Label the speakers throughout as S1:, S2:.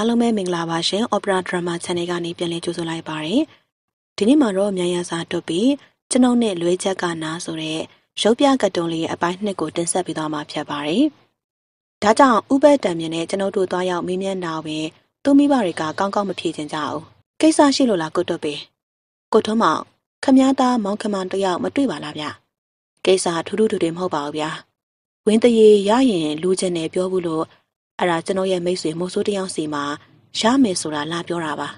S1: အားလုံးပဲမင်္ဂလာပါရှင် Opera Drama Channel ကနေပြန်လည်ကြိုဆိုလိုက်ပါတယ်ဒီနေ့မှာတော့မြန်ရစာတွတ်ပြီးကျွန်ုပ်နဲ့လွဲချက်ကနာဆိုတဲ့ရုပ်ပြကတုံးလေးရဲ့အပိုင်း2ကိုတင်ဆက်ပေးသွားမှာဖြစ်ပါတယ်ဒါကြောင့်ဥပတံမြင်နဲ့ကျွန်ုပ်တို့သွားရောက်မေးမြန်းတာပဲသူမိဘတွေကကောင်းကောင်းမဖြေချင်ကြဘူးကိစ္စရှိလို့လားကိုတွတ်ပေးကိုထုံးမောင်ခမည်းသားမောင်ခမန်တယောက်မတွေ့ပါလားဗျကိစ္စထူးထူးတူတူမဟုတ်ပါဘူးဗျာဝင်းတရေရရင်လူချင်းနဲ့ပြောဘူးလို့အဲ့ဒါကျွန်တော်ရဲ့မိတ်ဆွေမိုးစိုးတယောက်စီမှာရမယ်ဆိုတာလာပြောတာပါ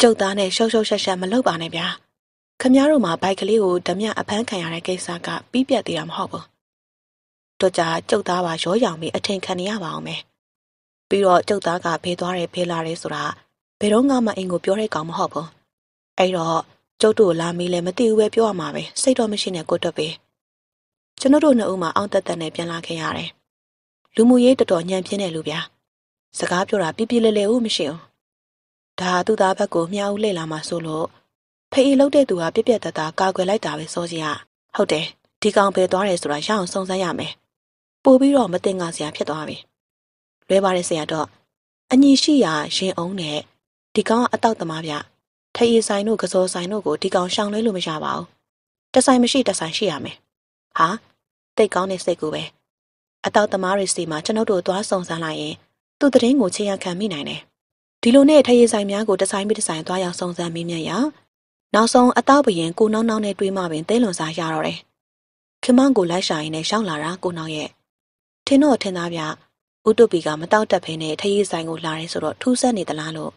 S1: ကျုပ်သားနဲ့ရှုပ်ရှုပ်ရှက်ရှက်မလုပ်ပါနဲ့ဗျာခမည်းတော်မှာဘိုက်ကလေးကိုဓမြအဖမ်းခံရတဲ့ကိစ္စကပြီးပြတ်သေးတာမဟုတ်ဘူးတော့ကြာကျုပ်သားပါရောရောင်ပြီးအထင်ခံနေရပါအောင်မယ်ပြီးတော့ကျုပ်သားကဖေးသွားတယ်ဖေးလာတယ်ဆိုတာဘယ်တော့မှအိမ်ကိုပြောတဲ့ကောင်မဟုတ်ဘူးအဲ့တော့ကျုပ်တို့လာမေးလဲမသိဘူးပဲပြောရမှာပဲစိတ်တော့မရှိနဲ့ကိုတွတ်ပဲကျွန်တော်တို့နှစ်ဦးမှာအောင့်တက်တက်နဲ့ပြန်လာခဲ့ရတယ်လူမှုရေးတော်တော်ညံပြင်းတယ်လို့ဗျာစကားပြောတာပြပြလဲလဲဦးမရှိအောင်ဒါသူ့သားဘက်ကိုမြားဦးလှည့်လာမှဆိုလို့ဖေးအီလောက်တဲ့သူဟာပြပြတတကာကွယ်လိုက်တာပဲစောစီကဟုတ်တယ်ဒီကောင်ပဲသွားတယ်ဆိုတာရအောင်စုံစမ်းရမယ်ပို့ပြီးတော့မတင်ငါစရာဖြစ်သွားပြီလွဲပါတယ်ဆရာတော့အညီရှိရာရင်အောင်နဲ့ဒီကောင်ကအတော့သမားဗျထရီဆိုင်တို့ကစောဆိုင်တို့ကိုဒီကောင်ရှောင်လွဲလို့မရပါဘူးတဆိုင်မရှိတဆိုင်ရှိရမယ်ဟာတိတ်ကောင်းတဲ့စိတ်ကိုပဲအတောက်သမားတွေစီမှာကျွန်ုပ်တို့သွားဆောင်စားလိုက်ရင်သူ့သတင်းကိုချေရခံမိနိုင်တယ်။ဒီလိုနဲ့ထရေဆိုင်များကိုတဆိုင်ပြီးတဆိုင်သွားရောက်ဆောင်စားမိမြတ်ရနောက်ဆုံးအတောက်ပရင်ကိုနောင်းနောင်းနဲ့တွေးမှပင်သဲလွန်စားရတော့တယ်။ခင်မောင်ကိုလိုက်ရှာရင်းနဲ့ရှောက်လာတာကိုနောင်းရဲ့ထင်းတော့ထင်သားဗျဥတုပီကမတောက်တက်ဖဲနဲ့ထရေဆိုင်ကိုလာရဲဆိုတော့ထူးဆန်းနေသလားလို့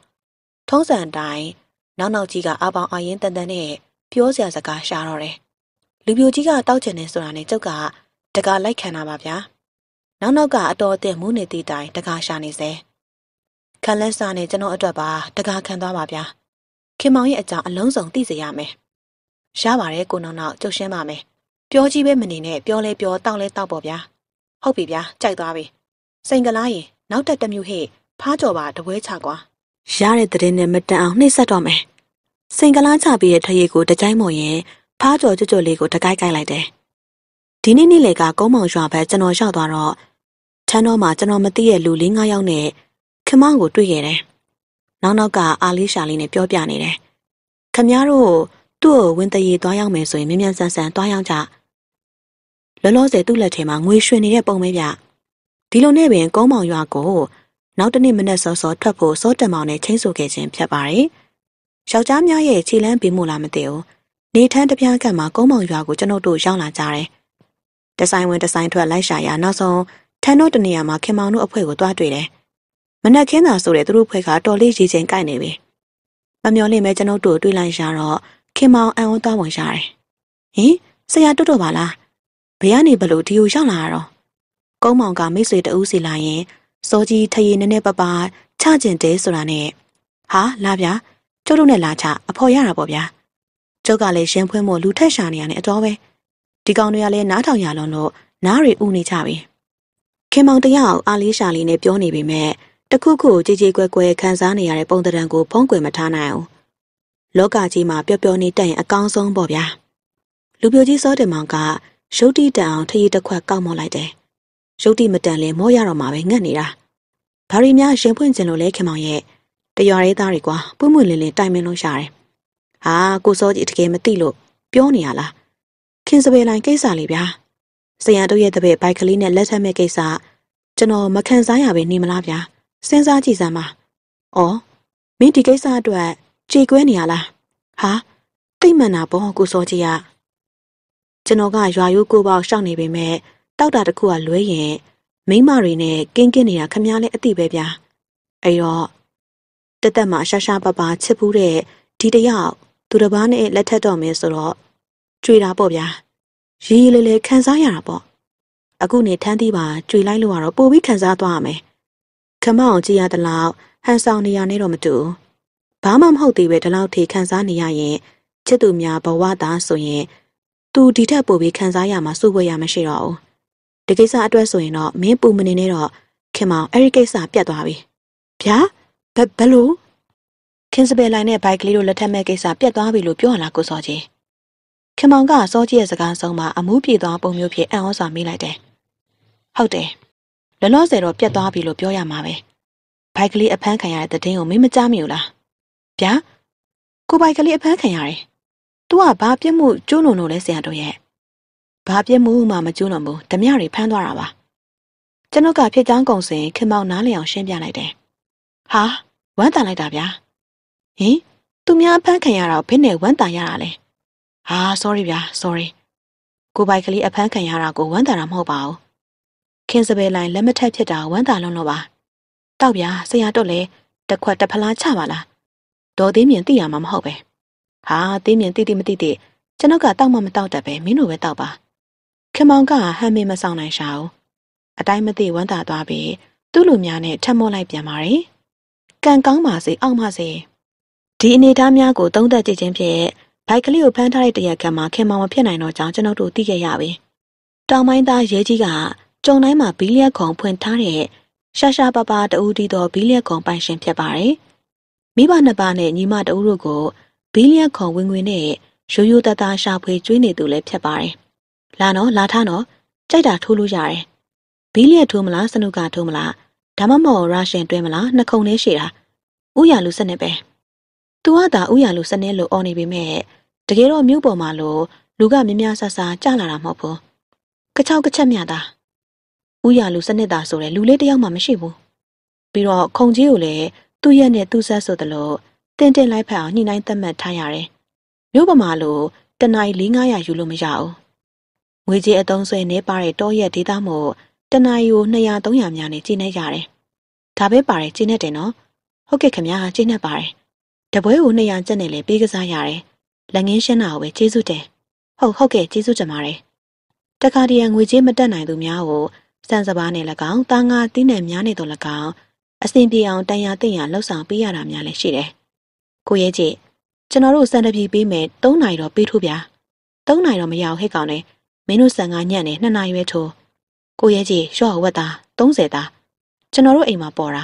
S1: ထုံးစံအတိုင်းနောက်နောက်ကြီးကအပေါင်အရင်တန်တန်နဲ့ပြောစရာစကားရှာတော့တယ်။လူပြိုကြီးကတောက်ချင်နေဆိုတာနဲ့ကျုပ်ကတကာလိုက်ခံတာပါဗျာ။နောက်နောက်ကအတော်အသင့်မူးနေသည့်တိုင်တကားရှာနေစေခံလက်စာနဲ့ကျွန်တော်အတွက်ပါတကားခံသွားပါဗျာခင်မောင်ရဲ့အကြောင်းအလုံးစုံသိစေရမယ်ရပါတယ်ကိုနောင်နောက်ကြုတ်ရှင်းပါမယ်ပြောကြီးပဲမနေနဲ့ပြောလဲပြောတောက်လဲတောက်ပေါ့ဗျာဟုတ်ပြီဗျာကြိုက်သွားပြီစိန်ကလားရင်နောက်တက်တမျိုးဟဲ့ဖားကြော်ပါတပွဲချကွာရတဲ့တဲ့နဲ့မတန်အောင်နှိမ့်ဆက်တော့မယ်စိန်ကလားချပြီးရဲ့ထရေကိုတကြိုင်းမော်ရင်ဖားကြော်ကြွကြွလေးကိုတကိုက်ကိုက်လိုက်တယ်ဒီနေ့နေ့လေကကုန်းမောင်ရွာဘက်ကျွန်တော်ရောက်သွားတော့ချမ်းတော်မှာကျွန်တော်မသိတဲ့လူ၄၅ယောက်နဲ့ခမောင်းကိုတွေ့ခဲ့တယ်။နောက်နောက်ကအာလေးရှာလေးနဲ့ပြောပြနေတယ်။ခမည်းတော်သူ့ကိုဝင်တရေသွားရောက်မယ်ဆိုရင်မြ мян ဆန်ဆန်သွားရောက်ကြ။လောလောဆယ်သူ့လက်ထဲမှာငွေရွှင်နေတဲ့ပုံပဲဗျ။ဒီလိုနဲ့ပင်ကုန်းမောင်ရွာကိုနောက်တနေ့မနက်စောစောထွက်ဖို့စောတံမောင်နဲ့ချင်းဆိုခဲ့ခြင်းဖြစ်ပါတယ်။ယောက်ျားများရဲ့ခြေလမ်းပေးမှုလားမသိဘူး။နေထန်းတပြားကမှကုန်းမောင်ရွာကိုကျွန်ုပ်တို့ရောက်လာကြတယ်။တဆိုင်ဝင်တဆိုင်ထွက်လိုက်ရှာရနောက်ဆုံးထန်းတို့တနေရာမှာခင်မောင်တို့အဖွဲ့ကိုတွားတွေ့တယ်။မနှက်ခင်းတာဆိုတဲ့သူတို့ဖွဲ့ကတော်လေးရေချင်ကြိုက်နေပြီ။မမျောလင့်မဲကျွန်ုပ်တို့တွေ့လိုက်ရတော့ခင်မောင်အံ့ဩသွားဝင်ရတယ်။ဟင်ဆရာတွတ်တော့ပါလား။ဘယ်ကနေဘလို့ဒီကိုရောက်လာတာတော့။ကုန်းမောင်ကမိတ်ဆွေတအူးစီလာရင်စောကြီးထရေနည်းနည်းပပချကျင်တယ်ဆိုတာနဲ့ဟာလာဗျာကျုပ်တို့နဲ့လာချအဖော်ရတာပေါ့ဗျာကျုပ်ကလည်းရင်ဖွင့်ဖို့လူထက်ရှာနေရတဲ့အတော်ပဲဒီကောင်တွေကလည်းနားထောင်ရလုံးလို့နားတွေဥနေကြပြီခင်မောင်တယောက်အားလေးရှာလေးနဲ့ပြောနေပေမဲ့တခုခုကြေကြေကွဲကွဲခံစားနေရတဲ့ပုံသဏ္ဍာန်ကိုဖုံးကွယ်မထားနိုင်ဘူး။လောကကြီးမှာပျော့ပျော့နေတဲ့အအကောင်းဆုံးပေါ့ဗျာ။လူပြိုကြီးစောတင်မောင်ကရုတ်တိတန်အောင်ထရီတစ်ခွက်ကောက်မော့လိုက်တယ်။ရုတ်တိမတန်လဲမောရတော့မှာပဲငတ်နေတာ။ဘာရီများရင်ဖွင့်ကျင်လို့လဲခင်မောင်ရဲ့တရွာရဲသားတွေကွာပွင့်ပွင့်လင်းလင်းတိုင်မင်းလို့ရှာတယ်။ဟာကိုစောကြီးတကယ်မသိလို့ပြောနေရလား။ခင်စပယ်လိုင်းကိစ္စလေးဗျာ။ဆရာတို့ရဲ့တပည့်ဘိုက်ကလေးနဲ့လက်ထပ်မဲ့ကိစ္စကျွန်တော်မခံစားရပဲနေမလားဗျာစဉ်းစားကြည့်စမ်းပါ။အော်မင်းဒီကိစ္စအတွက်ကြေကွဲနေရလား။ဟာတိတ်မှန်တာပေါ့ကိုစောကြီးကကျွန်တော်ကရွာရိုးကိုပေါ့ရှောက်နေပေမဲ့တောက်တာတစ်ခုကလွဲရင်မိမတွေနဲ့ကင်းကင်းနေတာခမည်းလည်းအတိပဲဗျာ။အဲ့တော့တသက်မှာရှာရှာပပချစ်ဘူးတဲ့ဒီတယောက်သူတစ်ပါးနဲ့လက်ထပ်တော့မယ်ဆိုတော့ကြွေတာပေါ့ဗျာ။ရီရီလေးလေးခံစားရတာပေါ့အခုနေထန်းသီးပါကြွေလိုက်လို့ကတော့ပိုပြီးခံစားသွားရမယ်ခမောင်ကြည့်ရတလောက်ဟန်ဆောင်နေရနေတော့မတူဘာမှမဟုတ်သေးပဲဒီလောက်ထိခံစားနေရရင်ချစ်သူများဘဝသားဆိုရင်သူဒီထက်ပိုပြီးခံစားရမှာစုဝဲရမရှိတော့ဘူးဒီကိစ္စအတွက်ဆိုရင်တော့မင်းပူမနေနဲ့တော့ခင်မောင်အဲ့ဒီကိစ္စပြတ်သွားပြီဗျာဘယ်လိုခင်စပယ်လိုင်းနဲ့ဘိုက်ကလေးတို့လက်ထက်မဲ့ကိစ္စပြတ်သွားပြီလို့ပြောလာကိုစောချင်းခင်မောင်ကစောကြီးရဲ့စကားဆုံးမှာအမှုပြေသွားပုံမျိုးဖြင့်အံ့ဩစွာမေးလိုက်တယ်။ဟုတ်တယ်။လောလောဆယ်တော့ပြတ်သွားပြီလို့ပြောရမှာပဲ။ဘိုက်ကလေးအဖမ်းခံရတဲ့တဲ့င်းကိုမင်းမကြားမိဘူးလား။ဗျာကိုဘိုက်ကလေးအဖမ်းခံရတယ်။ तू ကဘာပြစ်မှုကျူးလွန်လို့လဲဆရာတို့ရဲ့။ဘာပြစ်မှုမှ မကျူးလွန်ဘူး။ဓမြတွေဖမ်းသွားတာပါ။ကျွန်တော်ကဖြစ်ချောင်းကုံစင်ခင်မောင်နားလည်အောင် ရှင်းပြလိုက်တယ်။ဟာဝမ်းတန်လိုက်တာဗျာ။ဟင်သူများအဖမ်းခံရတာကိုဘယ်နဲ့ဝမ်းတန်ရတာလဲ။ဟာ sorry ဗျာ sorry ကိုပိုက်ကလေးအဖမ်းခံရတာကိုဝမ်းသာတာမဟုတ်ပါဘူးခင်စပယ်လိုင်းလက်မထက်ဖြစ်တာဝမ်းသာလုံးလို့ပါတောက်ဗျာဆရာတော့လေတစ်ခွက်တစ်ဖလားချပါလားဒေါ်သေးမြင်သိရမှာမဟုတ်ပဲဟာသေးမြင်သိသိမသိသိကျွန်တော်ကတောက်မှမတောက်တတ်ပဲမင်းတို့ပဲတောက်ပါခင်မောင်ကဟန်မေမဆောင်နိုင်ရှာဘူးအတိုင်းမသိဝမ်းသာသွားပြီးသူ့လူများနဲ့ထက်မော့လိုက်ပြန်ပါတယ်ကံကောင်းပါစေအောက်ပါစေဒီအနေအထားများကိုသုံးသပ်ကြည့်ခြင်းဖြင့်။ဘိုက်ကလေးကိုဖမ်းထားတဲ့တရက်ကမှခင်မမဖြစ်နိုင်တော့ကြောင်းကျွန်တော်တို့သိခဲ့ရပြီ။တောင်ပိုင်းသားရဲကြီးကကြုံတိုင်းမှာဘီလျက်ခုံဖွင့်ထားတဲ့ရှာရှာပါပါတူတီတော်ဘီလျက်ခုံပိုင်ရှင်ဖြစ်ပါတယ်။မိဘနှစ်ပါးနဲ့ညီမတူတို့ကိုဘီလျက်ခုံဝင်ဝင်နဲ့ရိုးရိုးသားသားရှာဖွေကျွေးနေသူလည်းဖြစ်ပါတယ်။လာနော်လာထားနော်ကြိုက်တာထိုးလို့ရတယ်။ဘီလျက်ထိုးမလားစနုကထိုးမလားဒါမှမဟုတ်ရရှင်တွဲမလားနှခုံနဲ့ရှိတာ။ဥရလူစနစ်ပဲ။သူကသာဥရလိုစနေလိုအော်နေပေမဲ့တကယ်တော့မြို့ပေါ်မှာလိုလူကများများဆဆကြလာတာမဟုတ်ဘူး။ကချောက်ကချက်မြတာ။ဥရလိုစနစ်သာဆိုတဲ့လူလေးတယောက်မှမရှိဘူး။ပြီးတော့ခုံကြီးကိုလည်းသူ့ရက်နဲ့သူ့ဆက်ဆိုသလိုတင်တင်လိုက်ဖက်အောင်ညှိနှိုင်းသတ်မှတ်ထားရတယ်။မြို့ပေါ်မှာလိုတနင်္လာ၄900ယူလို့မရဘူး။ငွေကြေးအသုံးဆွဲနေပါတဲ့တောရက်ဒေသမို့တနင်္လာကို200 300များနဲ့ကျင်းနေရတယ်။ဒါပဲပါတယ်ကျင်းနေတယ်နော်။ဟုတ်ကဲ့ခင်ဗျာကျင်းနေပါတယ်။တပွဲကို200ကျပ်နဲ့လည်းပေးကစားရတယ်။လက်ငင်းရှင်းတာကိုပဲကျေးဇူးတင်။ဟုတ်ဟုတ်ကဲ့ကျေးဇူးတင်ပါတယ်။တခါတည်းငွေကြေးမတက်နိုင်သူများကိုစံစပါးနဲ့၎င်း၊သားငါးတင်းနဲ့များနေတော့၎င်းအစဉ်ပြေအောင်တန်ရာတင်ရာလှုပ်ဆောင်ပေးရတာများလည်းရှိတယ်။ကိုရဲကြီးကျွန်တော်တို့စံတပြေပေးမယ်3နိုင်တော့ပေးထိုးဗျာ။3နိုင်တော့မရအောင်ဟဲ့ကောင်နဲ့မင်းတို့စံကညံ့နေ2နိုင်ပဲထိုး။ကိုရဲကြီးရော့ဝက်သား30သားကျွန်တော်တို့အိမ်မှာပေါ်တာ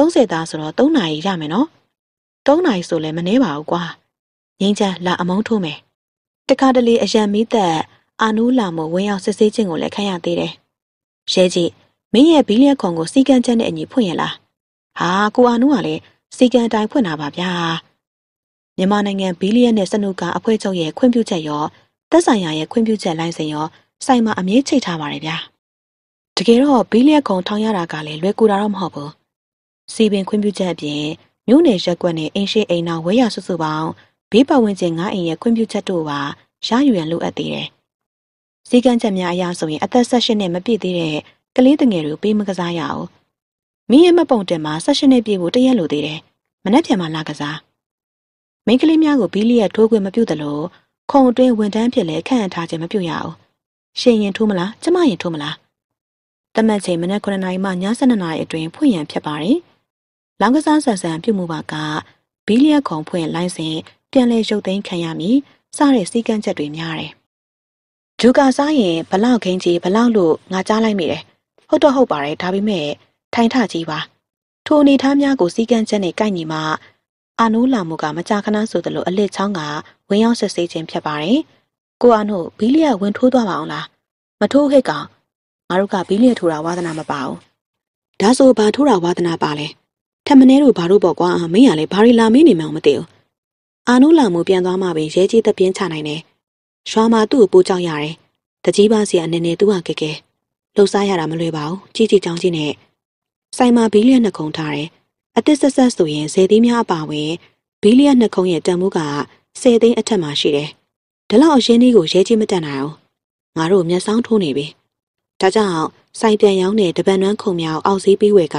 S1: 30သားဆိုတော့3နိုင်ရမယ်နော်။၃နာရီဆိုလည်းမနှဲပါဘူးကွာငင်းချမ်းလာအမုန်းထိုးမယ်တခါတလေအရန်မီးသက်အာနူးလာမို့ဝင်ရောက်စစ်ဆေးခြင်းကိုလည်းခံရသေးတယ်ရဲကြီးမင်းရဲ့ဘီလျက်ခုံကိုစီကံချက်နဲ့အညီဖွင့်ရလားဟာကိုအာနူးကလည်းစီကံတိုင်းဖွင့်တာပါဗျာမြန်မာနိုင်ငံဘီလျက်နဲ့စနုကာအဖွဲ့ချုပ်ရဲ့ခွင့်ပြုချက်ရောသက်ဆိုင်ရာရဲ့ခွင့်ပြုချက်လိုင်းစင်ရောဆိုင်မှာအမြင့်ချိတ်ထားပါတယ်ဗျာတကယ်တော့ဘီလျက်ခုံထောင်ရတာကလည်းလွယ်ကူတာတော့မဟုတ်ဘူးစီပင်ခွင့်ပြုချက်အပြင်မြို့နယ်ရက်ကွက်နဲ့အိမ်ရှိအိမ်နာဝဲရစုစုပေါင်းဘေးပတ်ဝန်းကျင်9အိမ်ရဲ့ခွင့်ပြုချက်တို့ပါရယူရန်လိုအပ်သေးတယ်။စည်းကမ်းချက်များအရဆိုရင်အသက်16နှစ်မပြည့်သေးတဲ့ကလေးငယ်တွေကိုပေးမကစားရအောင်။မိရဲ့မပုံတင်မှာ16နှစ်ပြည့်ဖို့တရက်လိုသေးတယ်။မနှက်ပြန်မှလာကစား။မိန်းကလေးများကိုဘီလီယက်ထိုးခွင့်မပြုသလိုခုံအတွင်းဝန်တန်းဖြစ်လဲခန့်အပ်ထားခြင်းမပြုရအောင်။ရှင်ရင်ထိုးမလား၊ကျမရင်ထိုးမလား။တမတ်ချိန်မနက်9:00နာရီမှည7:00နာရီအတွင်းဖွင့်ရန်ဖြစ်ပါတယ်။လောင်းကစားဆန်ဆန်ပြုမှုပါကဘီလျက်ခုံဖွင့်လိုင်းစဉ်ပြန်လဲရုပ်သိမ်းခံရမည်စတဲ့စည်းကမ်းချက်တွေများတယ်။ဒုကာစားရင်ဘလောက်ခင်းကြီးဘလောက်လို့ငါကြားလိုက်မိတယ်။ဟုတ်တော့ဟုတ်ပါတယ်ဒါပေမဲ့ထိုင်ထကြီးပါ။ထိုအနေထားများကိုစည်းကမ်းချက်နဲ့ကိုက်ညီမှအာနိုးလာမှုကမကြာခဏဆိုသလိုအလစ်ချောင်းကဝင်ရောက်ဆက်စေးခြင်းဖြစ်ပါတယ်။ကိုအာနိုးဘီလျက်ဝင်ထိုးသွားပါအောင်လား။မထိုးဟိတ်ကောင်ငါတို့ကဘီလျက်ထိုးတာဝါသနာမပါဘူး။ဒါဆိုဘာထိုးတာဝါသနာပါလဲ။ထမင်းတို့ဘာတို့ပေါ့ကွာမင်းကလည်းဘာတွေလာမင်းနေမှမသိဘူးအာနုလာမှုပြန်သွားမှပဲရဲကြီးတပြင်းချနိုင်တယ်ရွာမှာသူ့ကိုပိုးကြောက်ရတယ်တကြီးပါစီအနေနဲ့သူ့ဟာကဲကဲလှုပ်ရှားရတာမလွယ်ပါဘူးကြီးကြီးကြောင်ကြီးနဲ့ဆိုင်မှာဘီလျက်နှစ်ခုံထားတယ်အသစ်ဆက်ဆက်ဆိုရင်ဇေသီးများအပါဝင်ဘီလျက်နှစ်ခုံရဲ့တန်ဖိုးက10သိန်းအထက်မှာရှိတယ်ဒါလောက်အရင်းလေးကိုရဲကြီးမတက်နိုင်အောင်ငါတို့မျက်စောင်းထိုးနေပြီဒါကြောင့်စိုင်ပြန်ရောင်းတဲ့တပန်နွမ်းခုံမြောင်အောက်ဈေးပေးဝယ်က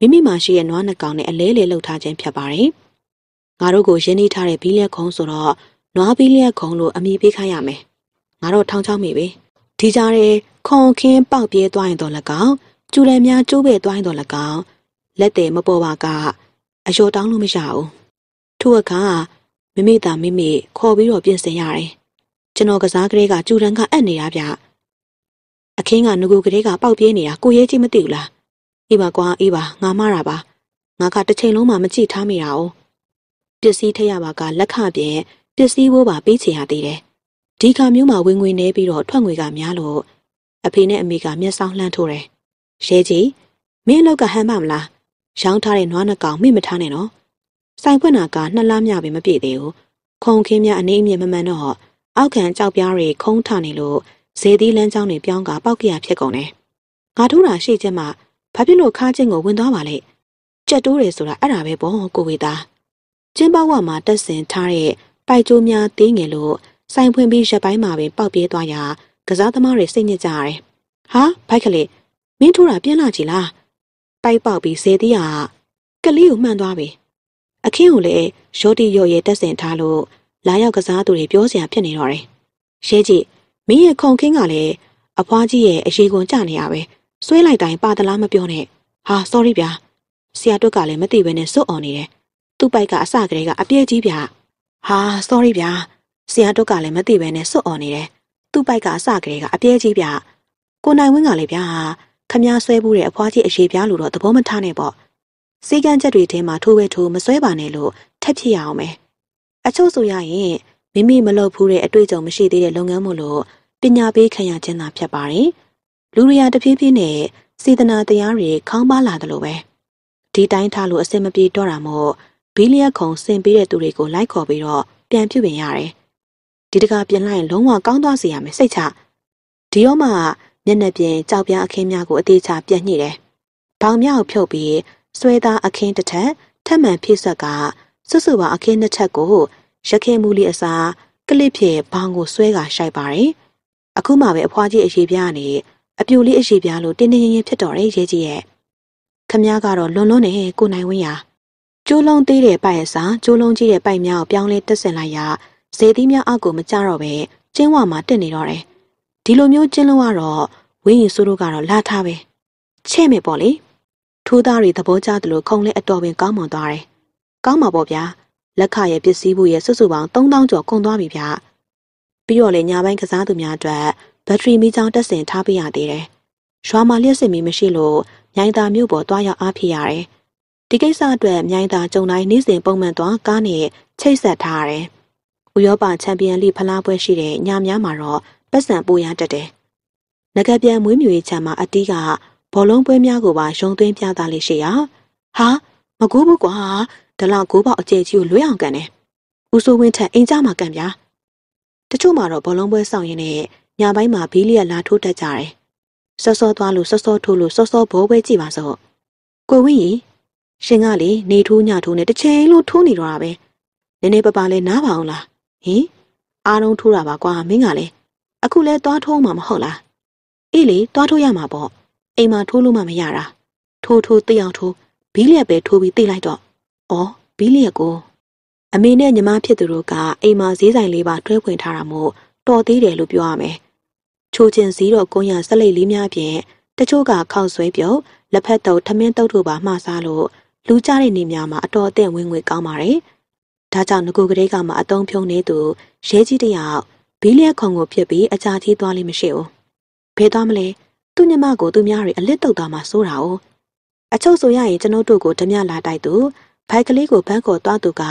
S1: မိမိမှာရှိတဲ့နွားနှကောင်နဲ့အလဲလေလှုပ်ထားခြင်းဖြစ်ပါတယ်။ငါတို့ကိုရင်းနှီးထားတဲ့ဘီလျက်ခုံဆိုတော့နွားဘီလျက်ခုံလို့အမည်ပေးခိုင်းရမယ်။ငါတို့ထောင်ချောင်းမိပဲ။ဒီကြားထဲခုံခင်းပေါက်ပြဲသွားရင်တော့လကောင်ကျူလည်းများကျိုးပဲ့သွားရင်တော့လကောင်လက်တယ်မပေါ်ပါကအယောတောင်းလို့မရဘူး။ထို့အခါမိမိသားမိမိခေါ်ပြီးတော့ပြင်ဆင်ရတယ်။ကျွန်တော်ကစားကလေးကကျူတန်းကအက်နေတာဗျ။အခင်းကငကိုကလေးကပေါက်ပြဲနေတာကိုရဲကြီးမသိဘူးလားအေးပါကွာအေးပါငါမတာပါငါကတစ်ချိန်လုံးမှမကြည့်ထားမိတာ哦ပစ္စည်းထက်ရပါကလက်ခပြည့်ပစ္စည်းဘိုးပါပေးချင်ရသေးတယ်ဒီခါမျိုးမှာဝင်ငွေနေပြီးတော့ထွက်ငွေကများလို့အဖေနဲ့အမေကမျက်စောင်းလှမ်းထိုးတယ်ရဲကြီးမင်းအလုပ်ကဟန်ပါမလားရောင်းထားတဲ့နွားနှကောင်မိမထားနဲ့နော်ဆိုင်ဖွင့်တာကနှစ်လားမြပဲမပြည့်သေးဘူးခုံခင်းများအနေအမြင်မမှန်တော့အောက်ခံကြောက်ပြားတွေခုံးထနေလို့ဈေးသီးလမ်းကြောင်းတွေပြောင်းက ပေါက်ကြရဖြစ်ကုန်တယ်ငါထိုးတာရှိချက်မှာဘာဖြစ်လို့ခါချင်းကိုဝင်သွားပါလဲကြက်တိုးတယ်ဆိုတာအဲ့ဒါပဲပေါ့ကိုဝေသားကျင်းပေါက်ဝမှာတက်ဆင်ထားတဲ့ပိုက်ကျိုးများသေးငယ်လို့ဆိုင်ဖွင့်ပြီးရက်ပိုင်းမှာပဲပေါက်ပြဲသွားရာကစားသမားတွေစိတ်ညစ်ကြရတယ်ဟာဘိုက်ကလေးမင်းထိုးတာပြင်းလာကြည်လားပိုက်ပေါက်ပြီးဈေးသေးရကလေးကိုမှန်သွားပြီအခင်းကိုလည်းရော်တီရော်ရဲတက်ဆင်ထားလို့လာရောက်ကစားသူတွေပြောစရာဖြစ်နေတော့တယ်ရဲကြီးမင်းရဲ့ခုံခင်းကလည်းအဖွားကြီးရဲ့အရေးကုန်ကြနေရပဲဆွေးလိုက်တိုင်းပါသလားမပြောနဲ့ဟာ sorry ဗျာဆရာတွက်ကလည်းမသိဘဲနဲ့စွတ်အောင်နေတယ်သူ့ပိုက်ကအစကတည်းကအပြည့်ကြီးဗျာဟာ sorry ဗျာဆရာတွက်ကလည်းမသိဘဲနဲ့စွတ်အောင်နေတယ်သူ့ပိုက်ကအစကတည်းကအပြည့်ကြီးဗျာကိုနိုင်ဝင်းကလည်းဗျာခမည်းဆွဲဘူးတဲ့အဖွားကြီးအရေးပြားလို့တော့သဘောမထားနဲ့ပေါ့စေကန်းချက်တွေထဲမှာထိုးဝဲထိုးမဆွဲပါနဲ့လို့ထက်ဖြစ်ရအောင်မယ်အချို့ဆိုရရင်မိမိမလုပ်ဘူးတဲ့အတွေ့အကြုံမရှိသေးတဲ့လုပ်ငန်းမို့လို့ပညာပေးခံရခြင်းသာဖြစ်ပါတယ်။လူရီယာတဖြည်းဖြည်းနဲ့စေတနာတရားတွေခေါင်းပါလာတယ်လို့ပဲဒီတိုင်းထားလို့အဆင်မပြေတော့တာမို့ဘီလျက်ခုံဆင်ပေးတဲ့သူတွေကိုလိုက်ခေါ်ပြီးတော့ပြန်ပြုတ်ပြင်ရတယ်ဒီတကာပြင်လိုက်ရင်လုံးဝကောင်းသွားစေရမယ်စိတ်ချဒီရောမှမျက်နှာပြင်ကြောက်ပြားအခင်းများကိုအသေးချာပြန်ညှိတယ်ဘောင်မြောက်ဖြုတ်ပြီးဆွဲသားအခင်းတစ်ထပ်ထပ်မံဖြည့်ဆက်ကစွစွပါအခင်းနှစ်ထပ်ကိုရခင်မူလီအစားကလစ်ဖြင့်ဘောင်ကိုဆွဲကရှိုက်ပါတယ်အခုမှပဲအဖွားကြီးအရေပြားနဲ့အပြူလေးအရှိပြားလိုတင်းတင်းရင်ရင်ဖြစ်တော်တယ်ရဲကြီးရဲ့ခမည်းကတော့လွန်လွန်းနဲ့ကိုနိုင်ဝင်းရာကျိုးလုံးသေးတဲ့ပိုက်အစားကျိုးလုံးကြီးတဲ့ပိုက်များကိုပြောင်းလဲတက်ဆင်လိုက်ရဈေးသီးများအောက်ကိုမကျတော့ပဲကျင်းဝမှာတက်နေတော့တယ်ဒီလိုမျိုးကျင်းလုံးကတော့ဝင်းရင်စိုးတို့ကတော့လာထားပဲချဲ့မယ်ပေါ့လေထိုးသားတွေသဘောကျတယ်လို့ခုံလဲအတော်ပင် ကောင်းမွန်သွားတယ်ကောင်းမှာပေါ့ဗျာလက်ခရဲ့ပစ္စည်းမှုရဲ့စုစုပေါင်း3000ကျော်ကုန်သွားပြီဗျာပြီးတော့လေညာပိုင်းကစားသူများအတွက်ဘက်ထရီမီးချောင်းတက်ဆင်ထားပေးရသေးတယ်။ရွာမှာလျှက်စစ်မီးမရှိလို့မြိုင်သာမြို့ပေါ်သွားရောက်အားဖြစ်ရတယ်။ဒီကိစ္စအတွက်မြိုင်သာကြုံတိုင်းနေ့စဉ်ပုံမှန်သွားကားနဲ့ချိတ်ဆက်ထားရတယ်။ဥရောပချန်ပီယံလိဖလားပွဲရှိတဲ့ညများမှာတော့ပတ်စံပိုရတတ်တယ်။ငကပြန်မွေးမြူရေးချမ်းမှာအတီးကဘောလုံးပွဲများကိုပါရုံသွင်းပြသလေးရှိရ။ဟာမကူဘူးကွာဒါလောက်ကိုပေါက်အကျဲကြီးကိုလွှဲအောင်ကန်တယ်။ဦးစိုးဝင်းထက်အိမ်ကြမှာကန်ပြ။တချို့မှာတော့ဘောလုံးပွဲဆောင်ရင်းနဲ့ညပိုင်းမှာဘေးလျက်လာထိုးတက်ကြတယ်။စောစောသွားလို့စောစောထိုးလို့စောစောဘိုးပဲကြည့်ပါစို့။ကိုဝင်းကြီးရှင်ကလေနေထိုးညထိုးနဲ့တစ်ချိန်လို့ထိုးနေတော့တာပဲ။နည်းနည်းပပလဲနားပါအောင်လား။ဟင်အားလုံးထိုးတာပါကွာမင်းကလည်းအခုလဲသွားထိုးမှာမဟုတ်လား။အေးလေသွားထိုးရမှာပေါ့။အိမ်မှာထိုးလို့မှမရတာ။ထိုးထိုးတိအောင်ထိုးဘီးလျက်ပဲထိုးပြီးတိလိုက်တော့။အော်ဘီးလျက်ကိုအမေနဲ့ညီမဖြစ်သူတို့ကအိမ်မှာဈေးဆိုင်လေးပါတွဲခွင်ထားတာမို့တော်သေးတယ်လို့ပြောရမယ်ချိုချင်စည်းတော်ကွန်ရဆက်လက်လေးများဖြင့်တချို့ကခေါက်ဆွဲပြုတ်လက်ဖက်တုပ်ထမင်းတုပ်တို့ပါမှစားလို့လူကြတဲ့နေများမှာအတော်အသင့်ဝင်ငွေကောင်းပါတယ်။ဒါကြောင့်ငကူကလေးကမှအတုံးဖြုံနေသူရဲကြီးတယောက်ဘီလျက်ခုံကိုဖြစ်ပြီးအကြာကြီးသွားလိမ့်မရှိဘူး။ဘယ်သွားမလဲ။သူ့ညီမကိုသူများတွေအလစ်တုပ်သွားမှစိုးတာ哦။အချုပ်ဆိုရရင်ကျွန်ုပ်တို့ကိုဓမြလာတိုက်သူဘိုက်ကလေးကိုဘန်းခေါ်သွားသူက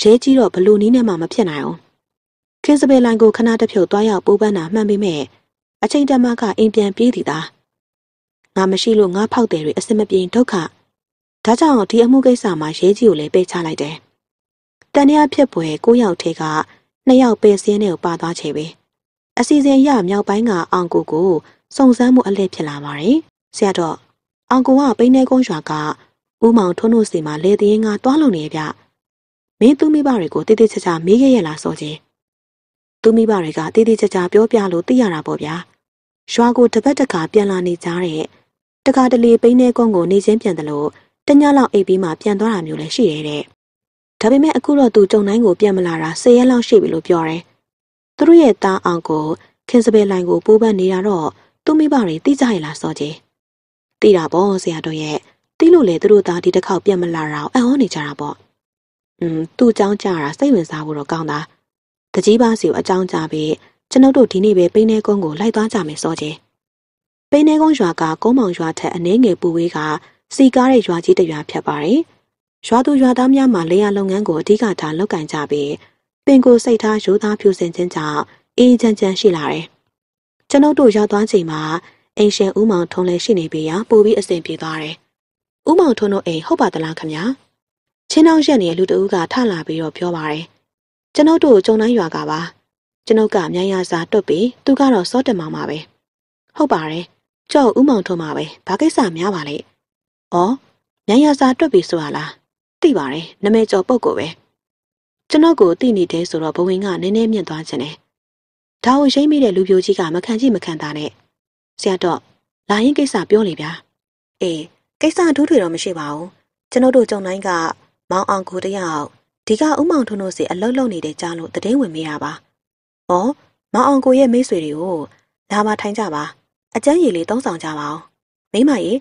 S1: ရဲကြီးတော့ဘလူနီးနဲ့မှမဖြစ်နိုင်အောင်။ကင်းစပယ်လိုင်းကိုခဏတဖြုတ်သွားရောက်ပူပန်းတာမှန်ပေမဲ့အချိန်တမကအိမ်ပြန်ပြေးသည်သာငါမရှိလို့ငါဖောက်တယ်တွေအစမပြေဒုက္ခဒါကြောင့်ဒီအမှုကိစ္စမှာရဲကြီးကိုလည်းပေးချလိုက်တယ်တန်တရားဖြစ်ပွဲ၉ယောက်ထဲက၂ယောက်ပဲစင်းနဲ့ကိုပါသွားချေပဲအစီစဉ်ရမြောက်ပိုင်းကအောင်ကိုကိုစုံစမ်းမှုအလှည့်ဖြစ်လာပါတယ်ဆရာတော်အောင်ကိုကပိန်းနေကုန်းရွာကဦးမောင်ထွန်းတို့စီမှာလေတရင်ကတွားလုံနေပြမင်းသူမိဘတွေကိုတိတိကျကျမေးခဲ့ရလားဆိုချင်းသူမိဘတွေကတည်တည်ကြကြပြောပြလို့သိရတာပေါ့ဗျာရွာကိုတပတ်တခါပြန်လာနေကြတဲ့တခါတလေပိန်းတဲ့ကုန်းကိုနေချင်းပြန်တယ်လို့တညလောက်အိပ်ပြီးမှပြန်သွားတာမျိုးလည်းရှိရတဲ့ဒါပေမဲ့အခုတော့သူကြုံတိုင်းကို ပြန်မလာတာ၁၀ရက်လောက်ရှိပြီလို့ပြောတယ်သူတို့ရဲ့တားအောင်ကိုခင်စပယ်လိုင်းကိုပိုးပန်းနေတာတော့သူမိဘတွေသိကြရလားစောကြီးသိတာပေါ့ဆရာတို့ရဲ့သိလို့လေသူတို့သားဒီတစ်ခေါက်ပြန်မလာတာအောင်အံ့ဩနေကြတာပေါ့อืมသူ့ចောင်းကြတာစိတ်ဝင်စားဖို့တော့ကောင်းတာတကြီးပါစီကိုအကြောင်းကြားပြီးကျွန်ုပ်တို့ဒီနေ့ပဲပိနေကုန်းကိုလိုက်သွားကြမယ်စောချင်းပိနေကုန်းရွာကကုန်းမောင်ရွာထက်အနည်းငယ်ပူဝေးကစီကားတဲ့ရွာကြီးတစ်ရွာဖြတ်ပါတယ်။ရွာသူရွာသားများမှာလေယာလုပ်ငန်းကိုအဓိကထားလုပ်ကင်ကြပြီးပင်ကိုစိတ်ထားရိုးသားဖြူစင်ခြင်းကြောင့်အေးချမ်းချမ်းရှိလာတယ်။ကျွန်ုပ်တို့ရောက်သွားချိန်မှာအိမ်ရှင်ဦးမောင်ထုံးလည်းရှိနေပြီးရပို့ပြီးအဆင်ပြေသွားတယ်။ဦးမောင်ထုံးတို့အိမ်ဟုတ်ပါသလားခင်ဗျာ။ချင်းအောင်ရက်နေလူတဦးကထလာပြီးတော့ပြောပါတယ်။ကျွန်ုပ်တို့ကြုံတိုင်းရွာကပါကျွန်ုပ်ကမြိုင်းရစာတွတ်ပြီးသူကတော့စောတက်မောင်ပါပဲဟုတ်ပါတယ်ကြောက်ဥမောင်ထုံးပါပဲဘာကိစ္စများပါလဲဩမြိုင်းရစာတွတ်ပြီးဆိုရလားသိပါတယ်နမဲကျော်ပုတ်ကိုပဲကျွန်တော်ကိုသိနေတယ်ဆိုတော့ဘဝင်ကနည်းနည်းမြင့်သွားခြင်းနဲ့ဒါကိုရိမ့်မိတဲ့လူပြိုကြီးကမခံကြည့်မခံတာနဲ့ဆရာတော့လာရင်ကိစ္စပြောလေဗျာအေးကိစ္စထူးထွေတော့မရှိပါဘူးကျွန်တော်တို့ကြုံတိုင်းကမောင်အောင်ကိုတယောက်ဒီကဥမောင်ထွန်းတို့စီအလုတ်လုတ်နေတဲ့ကြားလို့တည်င်းဝင်မရပါ။ဟောမောင်အောင်ကိုရဲ့မိတ်ဆွေတွေကိုလာမထိုင်ကြပါ။အကျန်းရည်လေးသုံးဆောင်ကြပါအောင်။မိမရေ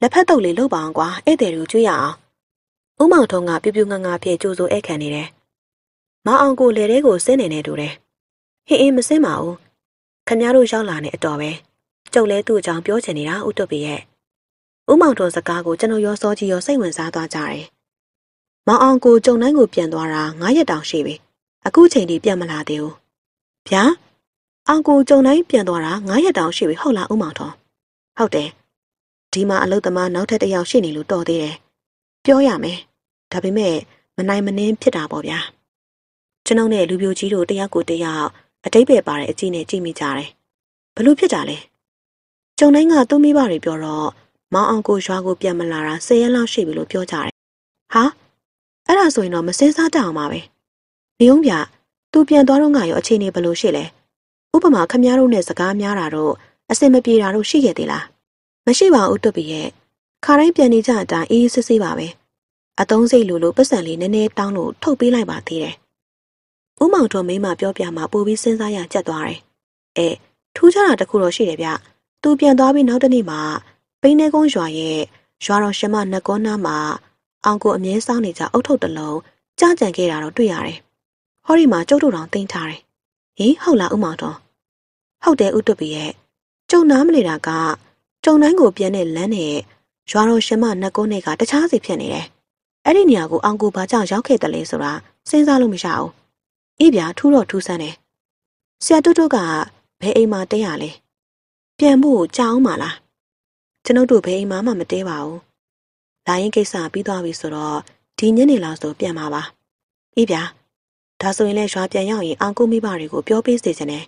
S1: လက်ဖက်တုပ်လေးလုပ်ပါအောင်ကွာဧည့်သည်တို့ကြွရအောင်။ဥမောင်ထွန်းကပြူပြူငါငါဖြဲကြိုးစိုးဧည့်ခံနေတယ်။မောင်အောင်ကိုလေတဲကိုဆင်းနေနေတူတယ်။ဟင်းအင်းမဆင်းပါဘူး။ခမရတို့ရောက်လာနေအတော်ပဲ။ကျုပ်လဲသူ့အကြောင်းပြောချင်နေတာဥတ္တပေရဲ့။ဥမောင်ထွန်းစကားကိုကျွန်တော်ရောစောကြီးရောစိတ်ဝင်စားသွားကြတယ်။မောင်အောင်ကိုကြုံတိုင်းကိုပြန်သွားတာ9ရက်တောင်ရှိပြီအခုချိန်ထိပြန်မလာသေးဘူးဗျာအောင်ကိုကြုံတိုင်းပြန်သွားတာ9ရက်တောင်ရှိပြီဟုတ်လားဦးမောင်ထော်ဟုတ်တယ်ဒီမှာအလုသမားနောက်ထပ်တစ်ယောက်ရှိနေလို့တော်သေးတယ်ပြောရမယ်ဒါပေမဲ့မနိုင်မနှင်းဖြစ်တာပေါ့ဗျာကျွန်ုပ်နဲ့လူပြိုကြီးတို့တယောက်ကိုတယောက်အတိတ်ပဲပါတဲ့အကြည့်နဲ့ကြည့်မိကြတယ်ဘလို့ဖြစ်တာလဲကြုံတိုင်းကသူ့မိဘတွေပြောတော့မောင်အောင်ကိုရွာကိုပြန်မလာတာ၁၀ရက်လောက်ရှိပြီလို့ပြောကြတယ်ဟာအဲ့ဒါဆိုရင်တော့မစင်းစားတတ်အောင်ပါပဲ။နေုံပြသူပြန်သွားတော့ငါရောအခြေအနေဘယ်လိုရှိလဲ။ဥပမာခမည်းတော်နဲ့စကားများတာတော့အစင်မပြေတာတော့ရှိခဲ့သေးလား။မရှိပါဘူးတွတ်ပြရဲ့။ခါတိုင်းပြန်နေကြအတိုင်းအေးအေးဆေးဆေးပါပဲ။အတုံးစိတ်လိုလိုပတ်စံလေးနည်းနည်းတောင်းလို့ထုတ်ပေးလိုက်ပါသေးတယ်။ဥမောင်တော်မိမပြောပြမှပိုပြီးစဉ်းစားရကြက်သွားတယ်။အဲထူးခြားတာတခုတော့ရှိတယ်ဗျ။သူပြန်သွားပြီးနောက်တနေ့မှာပိန်းနေကုန်းရွာရဲ့ရွာတော်ရှင်မနတ်ကောနားမှာအောင်ကိုအမြဲစောင့်နေကြအုတ်ထုတ်တလုံးကြားကြံခဲ့တာတော့တွေ့ရတယ်။ဟောဒီမှာကျုပ်တို့တောင်တင်ထားတယ်။ဟင်ဟုတ်လားဥမောင်တော်။ဟုတ်တယ်ဥတုပီရဲ့။ကျုံနားမနေတာကကျုံနှန်းကိုပြန်တဲ့လမ်းနဲ့ရွာတော်ရှင်မနှက်ကုန်းနဲ့ကတခြားစီဖြစ်နေတယ်။အဲ့ဒီနေရာကိုအောင်ကိုဘာကြောင့်ရောက်ခဲ့တယ်လဲဆိုတာစဉ်းစားလို့မရဘူး။အေးဗျာထူးတော့ထူးဆန်းတယ်။ဆရာတုတ်တုတ်ကဘယ်အိမ်မှာတဲရလဲ။ပြန်ဖို့ကြောင်းပါလား။ကျွန်ုပ်တို့ဘယ်အိမ်မှာမှမတဲပါဘူးလာရင်ကိစ္စပြီးသွားပြီဆိုတော့ဒီညနေလောက်ဆိုပြန်มาပါအေးဗျာဒါဆိုရင်လည်းရွာပြန်ရောက်ရင်အောင်ကိုမိဘတွေကိုပြောပေးစေချင်တယ်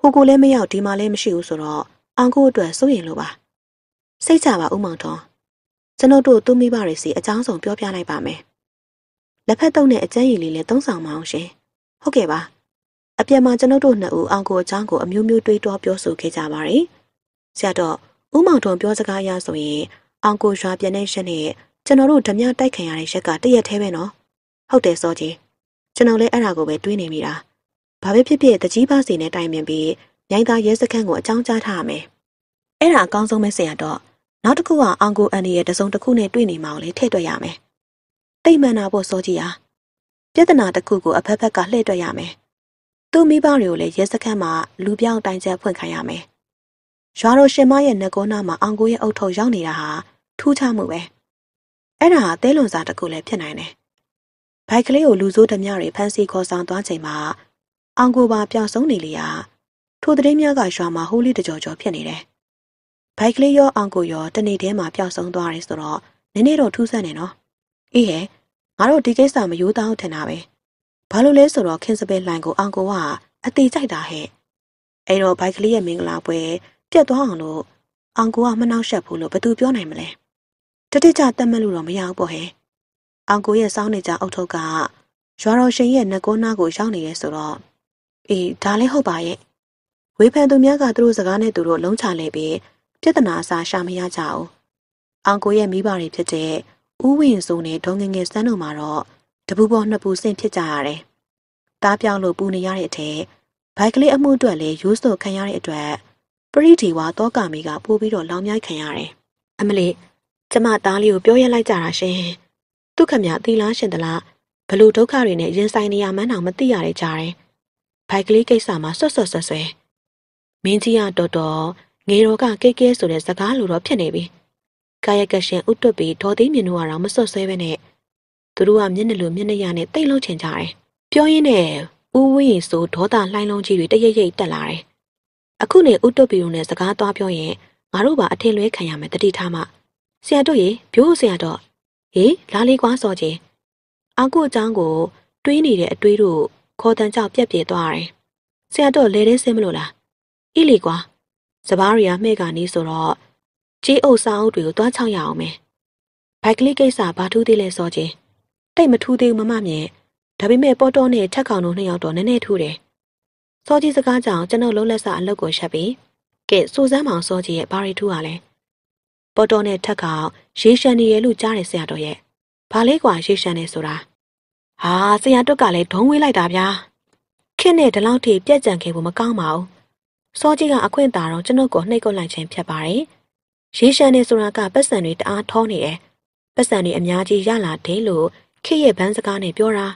S1: ဟိုကိုလည်းမရောက်ဒီမှာလည်းမရှိဘူးဆိုတော့အောင်ကိုအတွက်စိုးရင်လို့ပါစိတ်ချပါဦးမောင်ထွန်းကျွန်တော်တို့သူ့မိဘတွေစီအကြောင်းဆုံးပြောပြလိုက်ပါမယ်လက်ဖက်တုပ်နဲ့အကျန်းရည်လေးလည်းသုံးဆောင်ပါအောင်ရှင်ဟုတ်ကဲ့ပါအပြက်မှာကျွန်တော်တို့နှစ်ဦးအောင်ကိုအကြောင်းကိုအမျိုးမျိုးတွေးတောပြောဆိုခဲ့ကြပါတယ်ဆရာတော်ဦးမောင်ထွန်းပြောစကားအရဆိုရင်အောင်ကိုရွာပြန်တဲ့ရက်နဲ့ကျွန်တော်တို့ဓမြတိုက်ခံရတဲ့ရက်ကတရက်သေးပဲနော်ဟုတ်တယ်စောကြီးကျွန်တော်လည်းအဲ့ဒါကိုပဲတွေးနေမိတာဘာပဲဖြစ်ဖြစ်တကြီးပါစီနဲ့တိုင်ပင်ပြီးမြိုင်သားရဲစခန်းကိုအကြောင်းကြားထားရမယ်အဲ့ဒါအကောင်းဆုံးပဲဆရာတော့နောက်တစ်ခုကအောင်ကိုအန်ဒီရဲ့တစုံတစ်ခုနဲ့တွေ့နေမှာကိုလည်းထည့်တွက်ရမယ်တိတ်မှန်တာပေါ့စောကြီးဟာပြဿနာတစ်ခုကိုအဖက်ဖက်ကလှည့်တွက်ရမယ်သူ့မိဘတွေကိုလည်းရဲစခန်းမှာလူပြောင်းတိုင်ချက်ဖွင့်ခိုင်းရမယ်ရွာတော်ရှင်မရဲ့နှကောနာမှာအောင်ကိုရဲ့အုတ်ထုပ်ရောက်နေတာဟာထူးခြားမှုပဲအဲ့ဒါသဲလွန်စာတစ်ခုလည်းဖြစ်နိုင်တယ်ဘိုက်ကလေးကိုလူဆိုးဓမြတွေဖမ်းဆီးခေါ်ဆောင်သွားချိန်မှာအောင်ကိုပါပျောက်ဆုံးနေလေရာ ထိုသတင်းများကရွာမှာဟိုးလေးတကြောကြောဖြစ်နေတယ်ဘိုက်ကလေးရောအောင်ကိုရော တနေ့တည်းမှာပျောက်ဆုံးသွားတယ်ဆိုတော့နည်းနည်းတော့ထူးဆန်းနေနော်အေးဟဲ့ငါတို့ဒီကိစ္စမယိုးသားအောင်ထင်တာပဲဘာလို့လဲဆိုတော့ခင်စပယ်လှိုင်ကိုအောင်ကိုကအသေးကြိုက်တာဟဲ့အဲ့တော့ဘိုက်ကလေးရဲ့မင်္ဂလာပွဲပြတ်သွားအောင်လို့အောင်ကိုကမနှောက်ရှက်ဘူးလို့ဘသူပြောနိုင်မလဲတတိကျတတ်မှတ်လို့တော့မရဘူးပေါ့ဟဲ့အောင်ကိုရဲ့စောင်းနေကြအုတ်ထုတ်ကရွာတော်ရှင်ရဲ့နှကုန်းနာကိုရောက်နေရဲဆိုတော့အေးဒါလည်းဟုတ်ပါရဲ့ဝေဖန်သူများကသူတို့စကားနဲ့သူတို့လုံးချလဲပြီးပြဿနာအစာရှာမရကြဘူးအောင်ကိုရဲ့မိဘတွေဖြစ်တဲ့ဥဝင်းစိုးနဲ့ဒေါငငယ်စန်းတို့မှာတော့တပူပေါ်နှစ်ပူဆင့်ဖြစ်ကြရတယ်တားပြောင်းလို့ပူနေရတဲ့အထက်ဘိုက်ကလေးအမှုအတွက်လည်းရိုးစိုခံရတဲ့အတွက်ပရိဒီဝါတောကမီကပို့ပြီးတော့လောင်မြိုက်ခံရတယ်အမလေးကျမသားလေးကိုပြောရလိုက်ကြတာရှင်။ဒုက္ခမြသီလားရှင်သလားဘလို့ဒုက္ခတွေနဲ့ရင်ဆိုင်နေရမှန်းတော့မသိရတဲ့ကြားတယ်။ဘိုက်ကလေးကိစ္စမှာဆွတ်ဆွတ်ဆွဆွဲမင်းကြီးကတော်တော်ငေတော်ကကိတ်ကဲဆိုတဲ့စကားလိုတော့ဖြစ်နေပြီ။ကာယကရှင်ဥတွတ်ပြီးဒေါ်သိမြင်တို့ကတော့မဆွတ်ဆွဲပဲနဲ့သူတို့ကမျက်နှာလိုမျက်နှာရနဲ့တိတ်လုံးချင်ကြတယ်။ပြောရင်းနဲ့ဦးဝင်းရင်ဆိုဒေါသလှိုင်းလုံးကြီးတွေတရရိပ်တက်လာတယ်။အခုနေဥတွတ်ပြီးုံနဲ့စကားသွားပြောရင်ငါတို့ပါအထင်လွဲခံရမယ်တတိထားမှ။ဆရာတို့ရေပြိုးဆရာတော့ဟေးလာလေးကွာစော်ချင်းအာကိုအချောင်းကိုတွေးနေတဲ့အတွေးတို့ခေါ်တန်ကြောက်ပြက်ပြေသွားတယ်ဆရာတို့လဲတဲ့ဆင်းမလို့လားအေးလေကွာစပားရီယာမှဲ့ကနေဆိုတော့ကြေးအုပ်စာအုပ်တွေကိုတွားချောင်းရအောင်မယ်ဘိုက်ကလေးကိစ္စဘာထူးသေးလဲစော်ချင်းတိတ်မထူးသေးဘူးမမမြင်ဒါပေမဲ့ပေါ်တော်နဲ့ချက်ကောင်တို့နှစ်ယောက်တော့နည်းနည်းထူးတယ်စောကြီးစကားကြောင့်ကျွန်တော်လုံးလက်စအလုပ်ကိုရှက်ပြီးကဲစူစမ်းမောင်စောကြီးရဲ့ဘာရီထူးရလဲပေါ်တော်နဲ့ထက်ကောင်ရေရှန်နေရလို့ကြားတယ်ဆရာတော်ရဲ့။ဘာလေးကွာရေရှန်နေဆိုတာ။ဟာဆရာတွက်ကလည်းဒုံဝေးလိုက်တာဗျာ။ခင်းနဲ့ဒီလောက်ထိပြက်ကြံခဲ့ဖို့မကောင်းပါဘူး။စောကြီးကအခွင့်သာတော့ကျွန်ုပ်ကိုနှိပ်ကွက်လိုက်ခြင်းဖြစ်ပါတယ်။ရေရှန်နေဆိုတာကပတ်စံတွေတအားထောနေတယ်။ပတ်စံတွေအများကြီးရလာတယ်လို့ခေရဲ့ဘန်းစကားနဲ့ပြောတာ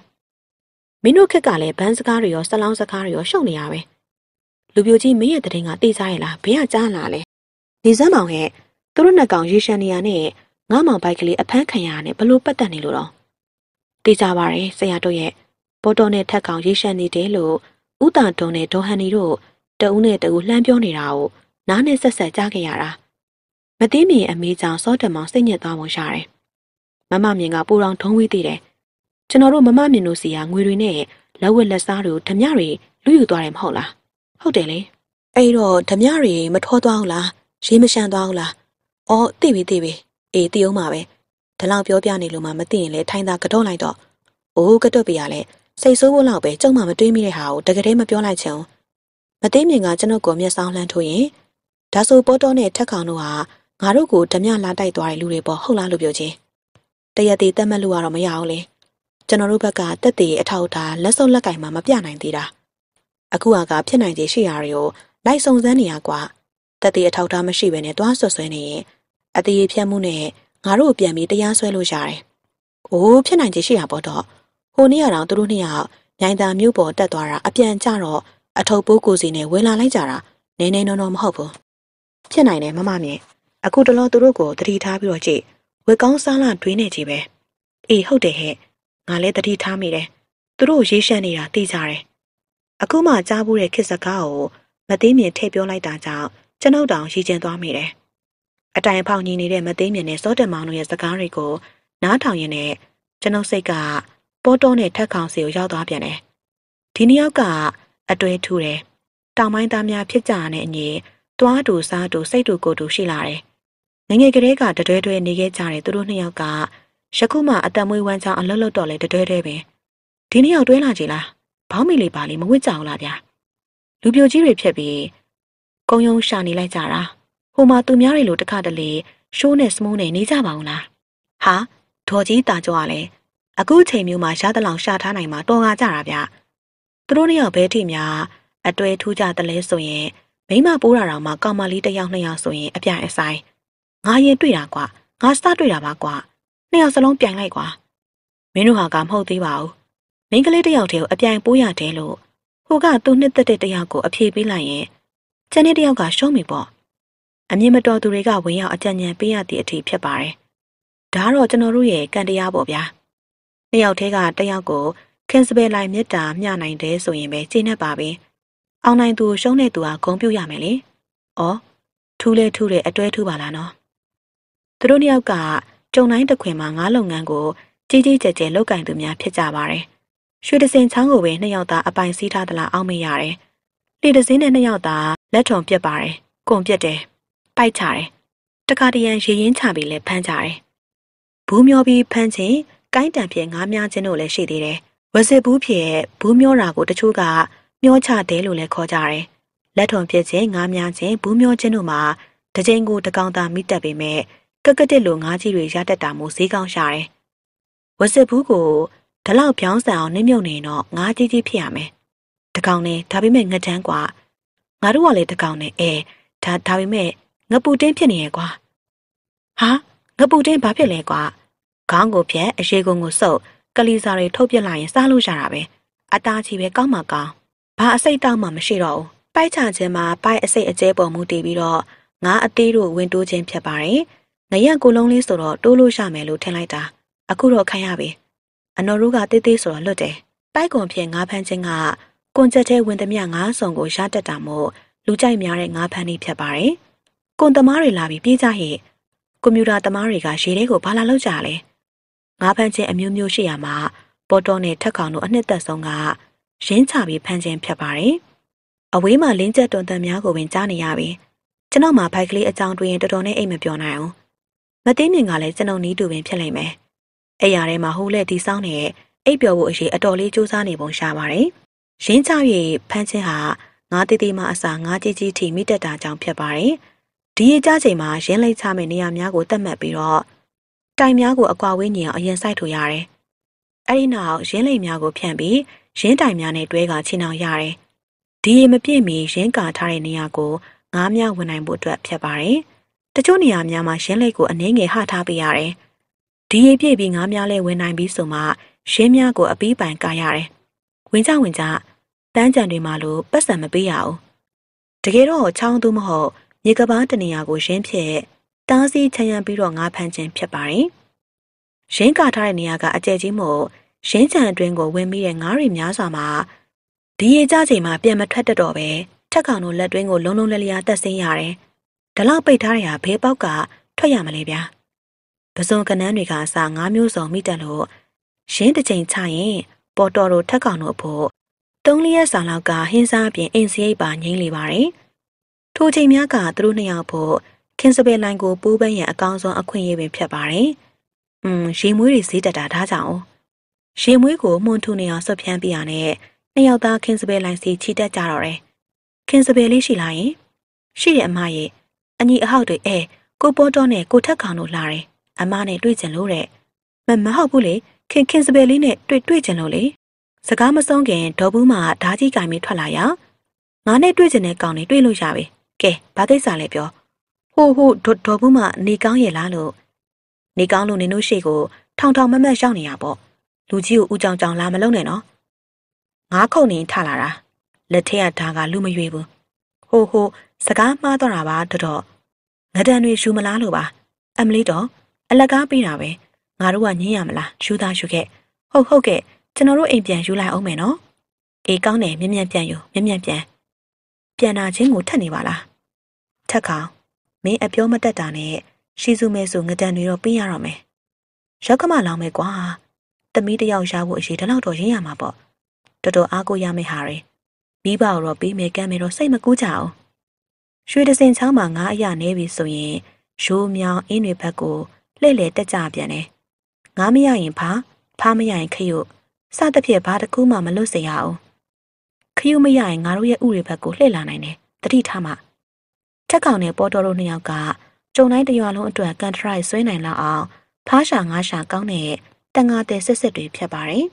S1: ။မင်းတို့ခက်ကလည်းဘန်းစကားတွေရောဆက်လောင်းစကားတွေရောရှုပ်နေရပဲ။လူပြိုကြီးမင်းရဲ့တရင်ကတေးစားရလားဘေးကကြားလာလဲ။နေစမ်းမောင်ရဲ့သူတို့နှစ်ကောင်ရေရှမ်းနေရနဲ့ငါမောင်ဘိုက်ကလေးအဖမ်းခံရနဲ့ဘလို့ပတ်သက်နေလို့တော့တေးကြပါရဲ့ဆရာတို့ရဲ့ဘောတော်နဲ့ထက်ကောင်ရေရှမ်းနေတယ်လို့ဥတာတုံနဲ့ဒေါ်ဟန်နီတို့တဦးနဲ့တဦးလှမ်းပြောနေတာကိုနားနဲ့ဆက်ဆက်ကြားခဲ့ရတာမသိမြင်အမေကြောင့်စောတမောင်စိတ်ညစ်သွားပုံရှာတယ်မမမြင်ကပူတော်ထုံးဝေးသေးတယ်ကျွန်တော်တို့မမမြင်တို့စီကငွေတွေနဲ့လက်ဝက်လက်စားတို့ဓမြတွေလူယူသွားတယ်မဟုတ်လားဟုတ်တယ်လေအဲ့တော့ဓမြတွေမထောသွားဘူးလားရေမရှမ်းသွားဘူးလား။အော်သိပြီသိပြီ။အေးသိအောင်ပါပဲ။ဒါလောက်ပြောပြနေလို့မှမသိရင်လည်းထိုင်သာကတော့လိုက်တော့။အိုးကတော့ပြရလဲ။စိတ်ဆိုးဖို့လောက်ပဲကြုံမှမတွေးမိတဲ့ဟာကိုတကယ်တည်းမပြောလိုက်ချင်ဘူး။မသိမြင်ကကျွန်တော်ကိုမျက်စောင်းလှမ်းထိုးရင်ဒါဆိုပေါ်တော့နဲ့ထက်ကောင်တို့ဟာငါတို့ကိုဓမြလာတိုက်သွားတဲ့လူတွေပေါ့ဟုတ်လားလို့ပြောချင်း။တရက်သေးတတ်မှတ်လို့ကတော့မရအောင်လေ။ကျွန်တော်တို့ဘက်ကတက်သေးအထောက်ထားလက်စုပ်လက်ကင်မှမပြနိုင်သေးတာ။အခုကဖြစ်နိုင်ခြေရှိရာတွေကိုလိုက်စုံစမ်းနေရကွာ။တက်သေးအထောက်ထားမရှိဘဲနဲ့သွားဆွဆွဲနေရင်အသေးဖြတ်မှုနဲ့ငါတို့ကိုပြန်ပြီးတရားစွဲလို့ရတယ်။အိုးဖြစ်နိုင်ချေရှိရပေါ့တော့။ဟိုနေ့ရတော့သူတို့နှစ်ယောက်မြိုင်သာမြို့ပေါ်တက်သွားတာအပြန်ကြတော့အထုပ်ပိုးကိုစီနဲ့ဝင်လာလိုက်ကြတာနည်းနည်းနော်နော်မဟုတ်ဘူး။ဖြစ်နိုင်တယ်မမမြင်။အခုတလောသူတို့ကိုတတိထားပြီးတော့ကြည့်ဝေကောင်းစားလာတွင်းနေကြပဲ။အေးဟုတ်တယ်ဟဲ့။ငါလည်းတတိထားမိတယ်။သူတို့ရေးရှမ်းနေတာသိကြတယ်။အခုမှကြားဘူးတဲ့ခစ်စကားကိုမသိမြင်ထည့်ပြောလိုက်တာကြောင့်ကျွန်ုပ်တောင်ရည်ကျင်သွားမိတယ်။အတိုင်ဖောင်ညီနေတဲ့မသိမြင်တဲ့စောတမောင်တို့ရဲ့စကားတွေကိုနားထောင်ရင်လည်းကျွန်ုပ်စိတ်ကပေါ်တော့နဲ့ထက်ခေါင်စီကိုရောက်သွားပြန်တယ်။ဒီနှစ်ယောက်က အတွေ့ထူတယ်။တောင်ပိုင်းသားများဖြစ်ကြတဲ့အညီသွားတူစားတူစိတ်တူကိုယ်တူရှိလာတယ်။ငငယ်ကလေးကတတွဲတွဲနေခဲ့ကြတဲ့သူတို့နှစ်ယောက်ကယခုမှအသက်မွေးဝမ်းကြောင်းအလွတ်လွတ်တော့လဲတတွဲတွဲပဲ။ဒီနှစ်ယောက်တွဲလာကြလား။ဘောင်းမီလေးပါလေးမဝစ်ကြအောင်လားဗျာ။လူပြိုကြီးတွေဖြစ်ပြီးကုံယုံရှာနေလိုက်ကြတာ။ဟိုမှာသူများတွေလိုတခါတလေရှိုးနဲ့စမိုးနဲ့နေကြပါအောင်လားဟာဒေါ်ကြီးတာကြောကလည်းအခုချိန်မျိုးမှာရသလောက်ရှာထားနိုင်မှာတော်ကားကြတာဗျသူတို့နှစ်ယောက်ဘဲထိများအတွေ့ထူးကြတလဲဆိုရင်မိမပိုးတာတော့မှကောင်မလေးတစ်ယောက်နှစ်ယောက်ဆိုရင်အပြအဆိုင်ငါရင်တွေ့တာကွာငါစတွေ့တာပါကွာနှစ်ယောက်စလုံးပြိုင်လိုက်ကွာမင်းတို့ဟာကမဟုတ်သေးပါဘူးမိန်းကလေးတစ်ယောက်တည်းကိုအပြိုင်ပိုးရတယ်လို့ဟိုကသူ့နှစ်သက်တဲ့တယောက်ကိုအဖြေပေးလိုက်ရင်ကျန်တဲ့တယောက်ကရှုံးပြီပေါ့အမြင်မတော်သူတွေကဝင်ရောက်အကြံဉာဏ်ပေးရသည့်အထိဖြစ်ပါတယ်။ဒါကတော့ကျွန်တော်တို့ရဲ့ကံတရားပေါ့ဗျာ။နှစ်ယောက်တည်းကတစ်ယောက်ကိုခင်စပယ်လိုက်မေတ္တာမျှနိုင်တယ်ဆိုရင်ပဲကျေနပ်ပါပဲ။အောင်နိုင်သူရှုံးတဲ့သူဟာဂုံပြုတ်ရမယ်လေ။အော်ထူးလဲထူးတဲ့အတွေ့ထူးပါလားနော်။သူတို့နှစ်ယောက်ကကြုံတိုင်းတစ်ခွင်မှာငါးလုပ်ငန်းကိုကြီးကြီးကျယ်ကျယ်လုပ်ကင်သူများဖြစ်ကြပါတယ်။ရွှေတစင်ချောင်းကိုပဲနှစ်ယောက်သားအပိုင်စီးထားသလားအောက်မေ့ရတယ်။လေတစင်းနဲ့နှစ်ယောက်သားလက်ထုံပြက်ပါတယ်။ကုန်ပြက်တယ်။ပိုက်ချတယ်။တခါတရံရေရင်ချပြီးလဲဖမ်းကြတယ်။ဘူးမျောပြီးဖမ်းခြင်း၊ကိုင်းတံဖြင့်ငါးများခြင်းတို့လည်းရှိသေးတယ်။ဝစစ်ဘူးဖြင့်ဘူးမျောတာကိုတချို့ကမျောချတယ်လို့လည်းခေါ်ကြတယ်။လက်ထုံပြည့်ခြင်း၊ငါးများခြင်း၊ဘူးမျောခြင်းတို့မှာတကြိမ်ကိုတကောင်သာမိတက်ပေမဲ့ကက်ကတက်လိုငါးကြီးတွေရတတ်တာမို့ဈေးကောင်းရှာတယ်။ဝစစ်ဘူးကိုဒီလောက်ပြောင်းဆန်အောင် နှိမ့်မြုပ်နေတော့ငါးကြီးကြီးဖြစ်ရမယ်။တကောင်နဲ့ဒါပေမဲ့ငတန်းกว่าငါတို့ကလည်းတကောင်နဲ့အဲဒါဒါပေမဲ့ငပူတင်းဖြစ်နေရဲ့ကွာဟာငပူတင်းဘာဖြစ်လဲကွာခေါင်းကိုဖြက်အရေကုန်ကိုစုပ်ကလီစာတွေထုတ်ပြလိုက်ရင်စားလို့ရတာပဲအသားချီပဲကောင်းမှကောင်းဘာအစိတ်တောက်မှမရှိတော့ဘူးပိုက်ချခြင်းမှာပိုက်အစိတ်အကျဲပေါ်မူတည်ပြီးတော့ငါအသေးတို့ဝင်တိုးခြင်းဖြစ်ပါတယ်ငရက်ကိုလုံးလေးဆိုတော့တိုးလို့ရမယ်လို့ထင်လိုက်တာအခုတော့ခံရပြီအနော်တို့ကတေးသေးဆိုတော့လွတ်တယ်တိုက်ကွန်ဖြစ်ငါးဖန်းချင်းကကွန်ချက်သေးဝင်သည်မငါးစုံကိုရတတ်တာမို့လူကြိုက်များတဲ့ငါးဖန်းလေးဖြစ်ပါတယ်ကွန်သမားတွေလာပြီးပြေးကြဟဲ့ကွန်ပျူတာသမားတွေကရေထဲကိုဘာလာလောက်ကြလဲငါးဖန်ချင်းအမျိုးမျိုးရှိရမှာပေါ်တော်နဲ့ထက်ကောင်တို့အနှစ်သက်ဆုံးကရင်းချပြီးဖန်ချင်းဖြတ်ပါတယ်အဝေးမှာလင်းကျက်တွန်တန်များကိုပင်ကြားနေရပြီကျွန်တော်မှဘိုက်ကလေးအကြောင်းတွင်တော်တော်နဲ့အိတ်မပြောနိုင်အောင်မသိမြင်ကလည်းကျွန်ုပ်နီးတူပင်ဖြစ်လိမ့်မယ်အဲ့ရထဲမှာဟိုးလက်ဒီဆောင်နဲ့အိတ်ပြောဖို့အရေးအတော်လေးစူးစမ်းနေပုံရှာပါတယ်ရင်းချ၍ဖန်ချင်းဟာငါးတီတီမှအစာငါးကြီးကြီးထိမိတက်တာကြောင့်ဖြစ်ပါတယ်။ဒီရကြချိန်မှာရင်းလိမ့်ချမယ့်နေရာများကိုသတ်မှတ်ပြီးတော့တိုင်များကိုအကွာဝေးညင်အောင်အရင်စိုက်ထူရတယ်။အဲဒီနောက်ရင်းလိမ့်များကိုဖြန့်ပြီးရင်းတိုင်များနဲ့တွဲကချင်းအောင်ရတယ်။ဒီရေမပြည့်မီရင်းကာထားတဲ့နေရာကိုငါးများဝင်နိုင်ဖို့အတွက်ဖြတ်ပါတယ်။တချို့နေရာများမှာရင်းလိမ့်ကိုအနည်းငယ်ဟထားပေးရတယ်။ဒီရေပြည့်ပြီးငါးများလဲဝင်နိုင်ပြီးဆိုမှရင်းများကိုအပီးပိုင်ကာရတယ်။ဝင်ကြဝင်ကြတန်းကြံတွေမှာလို့ပတ်စံမပေးရဘူး။တကယ်တော့ချောင်းသူမဟုတ်ရေကဘာတနေရာကိုရင်းဖြည့်တားစီချရန်ပြီးတော့ငါဖမ်းခြင်းဖြစ်ပါတယ်။ရင်းကာထားတဲ့နေရာက အကျယ်ကြီးမို့ရင်းချံအတွင်းကိုဝင်ပြီးတဲ့ငါးရီများစွာမှာဒီရေကြချိန်မှာပြန်မထွက်တတ်တော့ပဲထက်ကောင်တို့လက်တွင်းကို လုံးလုံးလည်လျာတက်ဆင်းရတယ်။ဒါလောက်ပိတ်ထားတဲ့ဟာဘေးပေါက်ကထွက်ရမလဲဗျာ။ပစုံကနန်းတွေကအစာငါးမျိုးစုံမိတက်လို့ရင်းတစ်ချိန်ချရင်ပေါ်တော်တို့ထက်ကောင်တို့ဖို့သုံးလျက်စာလောက်ကဟင်းစားအပြင်အင်စရိတ်ပါငိမ့်လေပါတယ်။ထိုချိန်များကသူတို့နှစ်ယောက်ဖို့ခင်းစပယ်လိုင်းကိုပိုးပန်းရန်အကောင်းဆုံးအခွင့်အရေးပင်ဖြစ်ပါတယ်။음ရေမွေးတွေဈေးတက်တာဒါကြောင့်ရေမွေးကိုမှုန်ထုံနေအောင်ဆွဖြန်းပြရနဲ့နှစ်ယောက်သားခင်းစပယ်လိုင်းစီချီတက်ကြတော့တယ်။ခင်းစပယ်လေးရှိလာရင်ရှိတယ်အမရဲ့အညီအဟောက်တွေအဲကိုပေါ်တော့နဲ့ကိုထက်ကောင်တို့လာတယ်။အမနဲ့တွေ့ကြလို့တဲ့မမဟုတ်ဘူးလေခင်ခင်စပယ်လေးနဲ့တွေ့တွေ့ကြလို့လေစကားမဆုံးခင်ဒေါ်ဘူးမဓာကြီးကင်မီထွက်လာရငါနဲ့တွေ့ကျင်တဲ့ကောင်တွေတွေ့လို့ရပြီကဲဘာကိစ္စလဲပြောဟိုဟိုဒေါ်ဒေါ်ဘူးမနေကောင်းရဲ့လားလို့နေကောင်းလို့နင်တို့ရှိကိုထောင်ထောင်မမတ်ရောက်နေရပေါ့လူကြီးကိုဥကြောင်ကြောင်လာမလုံးနဲ့နော်ငါခုန်နေထလာတာလက်ထက်ကဒါကလူမရွေဘူးဟိုဟိုစကားမှားတော့တာပါတော်တော်ငဒံတွေယူမလားလို့ပါ အမလေးတော်အလကားပေးတာပဲငါတို့ကညင်းရမလားယူသားယူခဲ့ဟုတ်ဟုတ်ကဲ့ကျွန်တော်တို့အိမ်ပြန်ယူလိုက်အောင်မယ်နော်အေးကောင်းတယ်မြ мян ပြန်ယူမြ мян ပြန်ပြန်လာခြင်းကိုထက်နေပါလားထက်ကောင်မင်းအပြောမတက်တာနဲ့ရှီစုမဲဆိုငတန်တွေတော့ပေးရတော့မယ်ရောက်ကမလောင်မယ်ကွာသမီးတယောက်ရဖို့အရေးတလောက်တော့ရင်းရမှာပေါ့တော်တော်အားကိုရမယ်ဟာရယ်မိဘတော့ပေးမယ်ကမ်းမယ်တော့စိတ်မကူးကြအောင်ရွှေတစင်ချောင်းမှာငါးအရာနေပြီဆိုရင်ရိုးမြောင်အင်းတွေဘက်ကိုလှည့်လည်တက်ကြပြန်တယ်ငါမရရင်ဖာဖာမရရင်ခရုစသဖြင့်ဘာတစ်ခုမှမလွတ်စေရအောင်ခရုမရရင်ငါတို့ရဲ့ဥရိဘက်ကိုလှည့်လာနိုင်တယ်တတိထားမှထက်ကောင်နဲ့ပေါ်တော်တို့နှစ်ယောက်ကကျုံတိုင်းတရွာလုံးအတွက်ကန်ထရိုက်ဆွဲနိုင်လောက်အောင် ဖားရှာငါးရှာကောင်းတဲ့တန်ငါတဲ့ဆက်ဆက်တွေဖြတ်ပါတယ်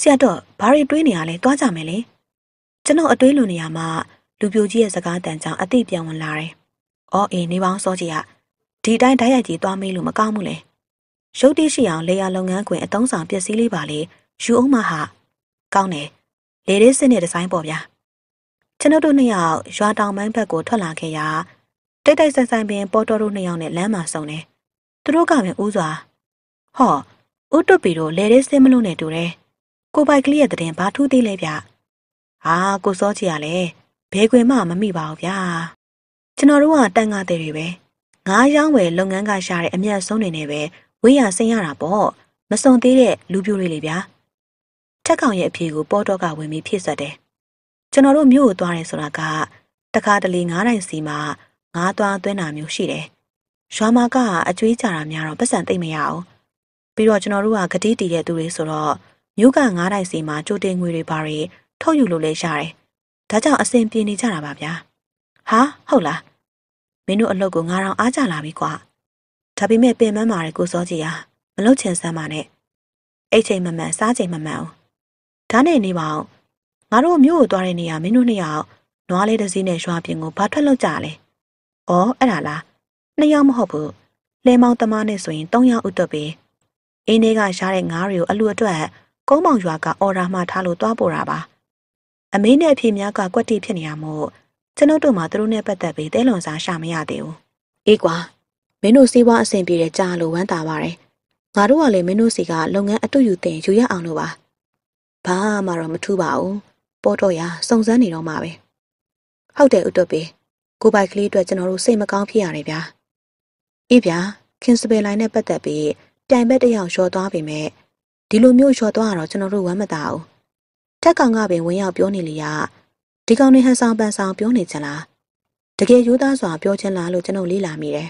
S1: ဆရာတော်ဘာတွေတွေးနေရလဲတွားကြမယ်လေကျွန်တော်အတွေးလွန်နေရမှာလူပြိုကြီးရဲ့စကားတန်ကြောင်အသိပြန်ဝင်လာတယ်အော်အေးနေပေါင်းစောကြီးကဒီတိုင်းဓာတ်ရိုက်ကြီးတွားမေးလို့မကောင်းဘူးလေရုပ်တိရှိအောင်လေယာလုပ်ငန်းခွင်အတုံးဆောင်ပစ္စည်းလေးပါလေယူအောင်မဟာကောင်းတယ်လေလေးစစ်နဲ့ဒီဇိုင်းပေါ့ဗျာကျွန်ုပ်တို့နှစ်ယောက်ရွာတောင်ပိုင်းဘက်ကိုထွက်လာခဲ့ရာတိတ်တိတ်ဆန်းဆန်းပင် ပေါ်တော်တို့နှစ်ယောက်နဲ့လမ်းမှာဆုံတယ်သူတို့ကပင်ဦးစွာဟော့ဦးတွတ်ပြီတော့လေလေးစစ်မလို့နဲ့တူတယ်ကိုပိုက်ကလေးရဲ့တရင်ဘာထူးသေးလဲဗျဟာကိုစောချီရလဲဘဲခွင်မှမမိပါဘူးဗျာကျွန်တော်တို့ကတန်ငါတဲ့တွေပဲငါးရောင်းဝယ်လုပ်ငန်းကရှာတဲ့အမြတ်ဆုံးတွေနဲ့ပဲဝေးရဆင်းရတာပေါ့မစုံသေးတဲ့လူပြိုတွေလေဗျာထက်ကောင်ရဲ့အဖြေကိုပေါ်တော့ကဝင်ပြီးဖြည့်ဆွတ်တယ်။ကျွန်တော်တို့မြို့ကိုသွားတယ်ဆိုတာကတခါတလေငားတိုင်းစီမှာငားသွားသွင်းတာမျိုးရှိတယ်။ရွာမှာကအကျွေးကြတာများတော့ပတ်စံသိမ့်မရအောင်။ပြီးတော့ကျွန်တော်တို့ကကတိတည်တဲ့သူတွေဆိုတော့မြို့ကငားတိုင်းစီမှာကြိုတင်ငွေတွေပါတွေထုတ်ယူလို့လည်းရတယ်။ဒါကြောင့်အဆင်ပြေနေကြတာပါဗျာ။ဟာဟုတ်လား။မင်းတို့အလုပ်ကိုငားတော်အားကြလာပြီကွာ။ဒါပေမဲ့ပင်မမာတဲ့ကိုစောကြီးဟာမလုပ်ချင်စမ်းပါနဲ့။အဲ့ချိန်မမှန်စားချိန်မမှန်အောင်။ဒါနဲ့နေပါအောင်ငါတို့မြို့ကိုသွားတဲ့နေရာမင်းတို့နှစ်ယောက်နွားလေးတစ်စီးနဲ့ရွာပြင်ကိုဘာထွက်လောက်ကြလဲ။အော်အဲ့ဒါလားနှစ်ယောက်မဟုတ်ဘူး။လဲမောင်သမားနဲ့ဆိုရင်၃ယောက်ဥတ်တော့ပဲ။အင်းတွေကရှားတဲ့ငါးတွေကိုအလူအတွက် ကုန်းမောင်ရွာက အော်ဒါမှထားလို့သွားပို့တာပါ။အမေနဲ့အဖေများကကွက်တိဖြစ်နေတာမို့ကျွန်တော်တို့မှသူတို့နဲ့ပတ်သက်ပြီးတဲလွန်စားရှာမရသေးဘူး။အေးကွာမင်းတို့စေးပွားအဆင်ပြေတဲ့ကြားလို့ဝမ်းသာပါတယ်။ငါတို့ကလည်းမင်းတို့စီကလုပ်ငန်းအတူယူတင်ယူရအောင်လို့ပါ။ဘာမှတော့မထူးပါဘူးပေါ်တော့ရစုံစမ်းနေတော့မှာပဲဟုတ်တယ်ဥတ္တပေကိုပိုက်ကလေးအတွက်ကျွန်တော်တို့စိတ်မကောင်းဖြစ်ရတယ်ဗျာအေးဗျာခင်စပယ်လိုင်းနဲ့ပတ်သက်ပြီးပြိုင်ဘက်တစ်ယောက်လျှော်သွားပြီမဲ့ဒီလိုမျိုးလျှော်သွားတော့ကျွန်တော်တို့ဝမ်းမသာဘူးထက်ကောင်ကပင်ဝင်ရောက်ပြောနေလေရဒီကောင်တွေဟန်ဆောင်ပန်ဆောင်ပြောနေချင်လားတကယ်ရိုးသားစွာပြောချင်လားလို့ကျွန်တော်လေ့လာမိတယ်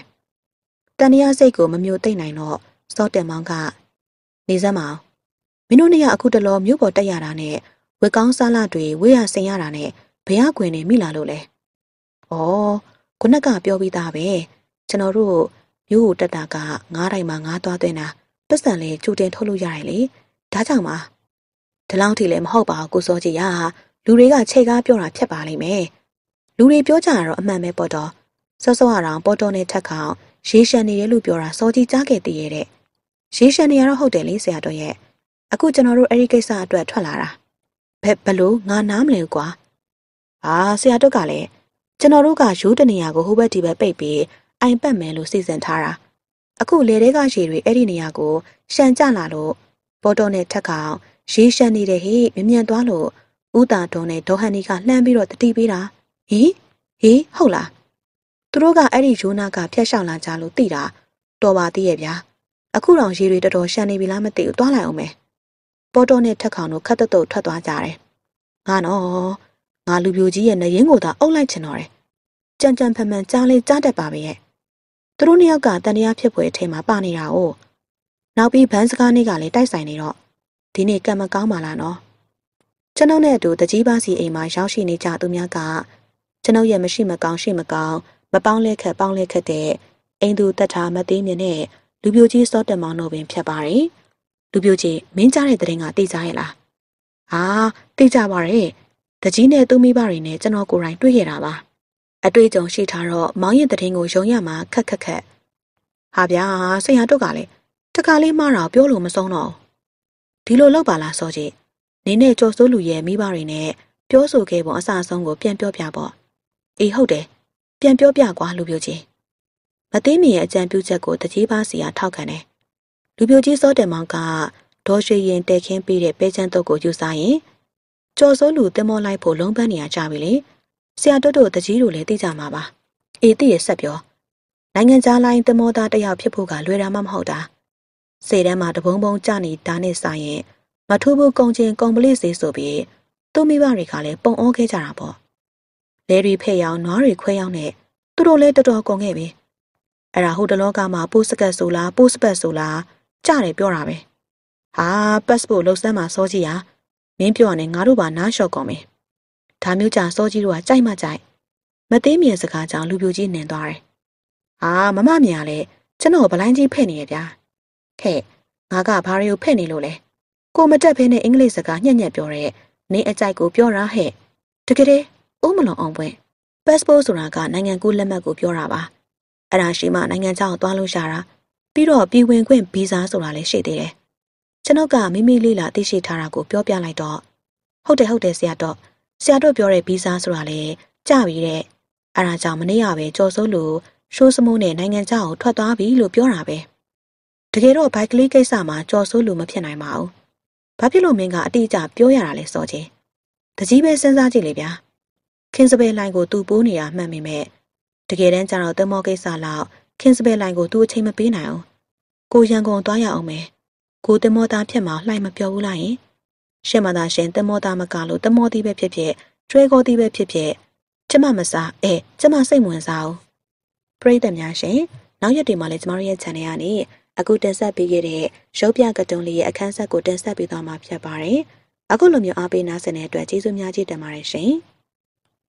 S1: တန်တရားစိတ်ကိုမမျိုးသိမ့်နိုင်တော့စော့တယ်မောင်က နေစမ်းမအောင်မင်းတို့နှစ်ယောက်အခုတလောမြို့ပေါ်တက်ရတာနဲ့ဝက်ကောင်းစားလာတွေဝေးရဆင်ရတာနဲ့ဘရခွင်နေမိလာလို့လဲ။ဩခုနကပြောပြီးသားပဲကျွန်တော်တို့မြို့ကိုတက်တာကငားတိုင်းမှာငားသွားသွင်းတာပတ်စံလေးကြိုတင်ထုတ်လို့ရတယ်လေ။ဒါကြောင့်ပါဒီလောက်ထိလည်းမဟုတ်ပါဘူးကိုစောကြီးရလူတွေကချိန်ကားပြောတာဖြစ်ပါလိမ့်မယ်။လူတွေပြောကြတာတော့အမှန်ပဲပေါ့တော့စောစောအရောင်ပေါ်တော်နဲ့ထက်ခေါင်ရေရှန်နေတယ်လို့ပြောတာစောကြီးကြားခဲ့တည်ရတဲ့ရေရှန်နေရတော့ဟုတ်တယ်လေဆရာတော်ရဲ့အခုကျွန်တော်တို့အဲ့ဒီကိစ္စအတွက်ထွက်လာတာဘယ်ဘလို့ငါနားမလည်ကွာဟာဆရာတို့ကလည်းကျွန်တော်တို့ကရိုးတနေရာကိုဟိုဘက်ဒီဘက်ပိတ်ပြီးအိုင်ပတ်မယ်လို့စီစဉ်ထားတာအခုလေတဲကရေတွေအဲ့ဒီနေရာကို ရှန်ကြလာလို့ပေါ်တော်နဲ့ထက်ကောင်ရေရှန်နေတယ်ဟေ့မြ мян သွားလို့ဥတာတော်နဲ့ဒေါဟန်နီကလှမ်းပြီးတော့တတိပေးတာဟင်ဟေးဟုတ်လားသူတို့ကအဲ့ဒီယိုနာကဖျက်ရှောင်လာကြလို့သိတာတော်ပါသေးရဲ့ဗျာအခုတော့ရေတွေတော်တော်ရှန်နေပြီလားမသိဘူးသွားလိုက်အောင်မယ်ပေါ်တော်နဲ့ထက်ခေါင်တို့ခတ်တုတ်တုတ်ထွက်သွားကြတယ်။ငါနော်ငါလူပြိုကြီးရဲ့နရင်ကိုသာအုပ်လိုက်ချင်တော့တယ်။ကြံကြံဖန်ဖန်ကြားလေးကြားတတ်ပါပဲရဲ့။သူတို့နှစ်ယောက်ကတန်တရားဖြစ်ပွဲအထဲမှာပါနေတာ哦။နောက်ပြီးဘန်းစကားလေးကလည်းတိုက်ဆိုင်နေတော့ဒီနေ့ကံမကောင်းပါလားနော်။ကျွန်ုပ်နဲ့အတူတကြီးပါစီအိမ်မှာရောက်ရှိနေကြသူများက ကျွန်ုပ်ရဲ့မရှိမကောင်းရှိမကောင်းမပေါင်းလဲခက်ပေါင်းလဲခက်တဲ့အိမ်သူတက်ထားမသေးမြင်တဲ့လူပြိုကြီးစောတမောင်တို့ပင်ဖြစ်ပါတယ်။သူပြုတ်ချင်းမင်းကြားတဲ့တဲ့ရင်ကတိတ်စားရဲ့လားအာတိတ်ကြပါရဲ့တကြီးနဲ့သူ့မိဘတွေနဲ့ကျွန်တော်ကိုယ်တိုင်တွေ့ခဲ့တာပါအတွေ့အကြုံရှိထားတော့မောင်ရင်တဲ့ရင်ကိုယုံရမှာခက်ခက်ခက်ဟာဗျာဆရာတို့ကလည်းတခါလေးမှတော့ပြောလို့မဆုံးတော့ဒီလိုလောက်ပါလားစောကြီးနင်းနဲ့ကြော်စိုးလူရဲ့မိဘတွေနဲ့ပြောဆိုခဲ့ပုံအဆအဆုံးကိုပြန်ပြောပြပေါ့အေးဟုတ်တယ်ပြန်ပြောပြကွာလူမျိုးချင်းမသိမင်ရဲ့အကြံပြုချက်ကိုတကြီးပါစီကထောက်ခံတယ်လူပြိုကြီးစောတယ်မောင်ကဒေါ်ရွှေရင်တဲခင်းပေးတဲ့ပဲချမ်းတုပ်ကိုယူစားရင်ကြော်စိုးလူတင်မောလိုက်ဖို့လုံးပန်းနေရကြပြီလေဆရာတွတ်တို့တကြီးတို့လည်းသိကြမှာပါအေးသိရဆက်ပြောနိုင်ငံသားလိုင်းတင်မောသားတယောက်ဖြစ်ဖို့ကလွယ်တာမှမဟုတ်တာစေတန်းမှာတဘုံဘုံကြနေတာနဲ့ဆိုင်ရင် မထူးဘူးကုံချင်းကုံပလိစေဆိုပြီးသူ့မိဘတွေကလည်းပုံအောခဲ့ကြတာပေါ့လဲရီဖဲ့ရောင်နွားတွေခွဲရောင်နဲ့သူတို့လည်းတော်တော်ကုန်ခဲ့ပြီအဲ့ဒါဟိုတလောကမှာပိုးစကတ်ဆိုလားပိုးစပတ်ဆိုလားကြတယ်ပြောတာပဲ။ဟာ passport လှုပ်စမ်းမှာစောကြီးဟာမင်းပြောရနဲ့ငါတို့ပါနားလျှော့ကုန်မယ်။ဒါမျိုးကြာစောကြီးတို့ကကြိုက်မှကြိုက်မသိမြင်စကားကြောင့်လူပြိုကြီးနင်သွားတယ်။ဟာမမမြင်ရလဲကျွန်တော်ဗလိုင်းကြီးဖဲ့နေရဗျာ။ဟဲ့ငါကဘာတွေကိုဖဲ့နေလို့လဲ။ကိုမတက်ဖဲနဲ့အင်္ဂလိပ်စကားညံ့ညံ့ပြောတဲ့နင်းအကြိုက်ကိုပြောတာဟဲ့။တကယ်တည်းဥမလွန်အောင်ပွဲ passport ဆိုတာကနိုင်ငံကူးလက်မှတ်ကိုပြောတာပါ။အဲ့ဒါရှိမှနိုင်ငံခြားကိုသွားလို့ရတာ။ပြီးတော့ပြည်ဝင်ခွင့်ဗီဇာဆိုတာလည်းရှိသေးတယ်။ကျွန်တော်ကမိမိလေးလာသိရှိထားတာကိုပြောပြလိုက်တော့ဟုတ်တယ်ဟုတ်တယ်ဆရာတော့ဆရာတို့ပြောတဲ့ဗီဇာဆိုတာလည်းကြပြီတဲ့အဲဒါကြောင့်မနေ့ကပဲကြော်စိုးလို့ရှိုးစမိုးနဲ့နိုင်ငံခြားကိုထွက်သွားပြီလို့ပြောတာပဲတကယ်တော့ဘိုက်ကလေးကိစ္စမှာကြော်စိုးလို့မဖြစ်နိုင်ပါဘူးဘာဖြစ်လို့မင်းကအတိအကျပြောရတာလဲစောချင်းတကြီးပဲစဉ်းစားကြည့်လေဗျာခင်းစပယ်လိုင်းကိုသူ့ပိုးနေတာမှန်ပေမဲ့တကယ်တမ်းကျတော့တမောကိစ္စလောက်ခင်းစပယ်လိုင်းကိုသူအချိန်မပေးနိုင်အောင်ကိုရန်ကုန်သွားရအောင်မယ်ကိုတင်မောသားဖြစ်မှာလှိုက်မပြောဘူးလားယင်ရှင်မသာရှင်တင်မောသားမကလို့တင်မောသည်ပဲဖြစ်ဖြစ်ကျွဲကောသည်ပဲဖြစ်ဖြစ်ကျမမစားအဲကျမစိတ်ဝင်စားအောင်ပရိသတ်များရှင်နောက်ရက်တွေမှာလည်းကျမတို့ရဲ့ channel ကနေအခုတင်ဆက်ပေးခဲ့တဲ့ရုပ်ပြကတုံးလေးရဲ့အခန်းဆက်ကိုတင်ဆက်ပေးသွားမှာဖြစ်ပါတယ်အခုလိုမျိုးအားပေးနားဆင်တဲ့အတွက်ကျေးဇူးများကြီးတင်ပါတယ်ရှင်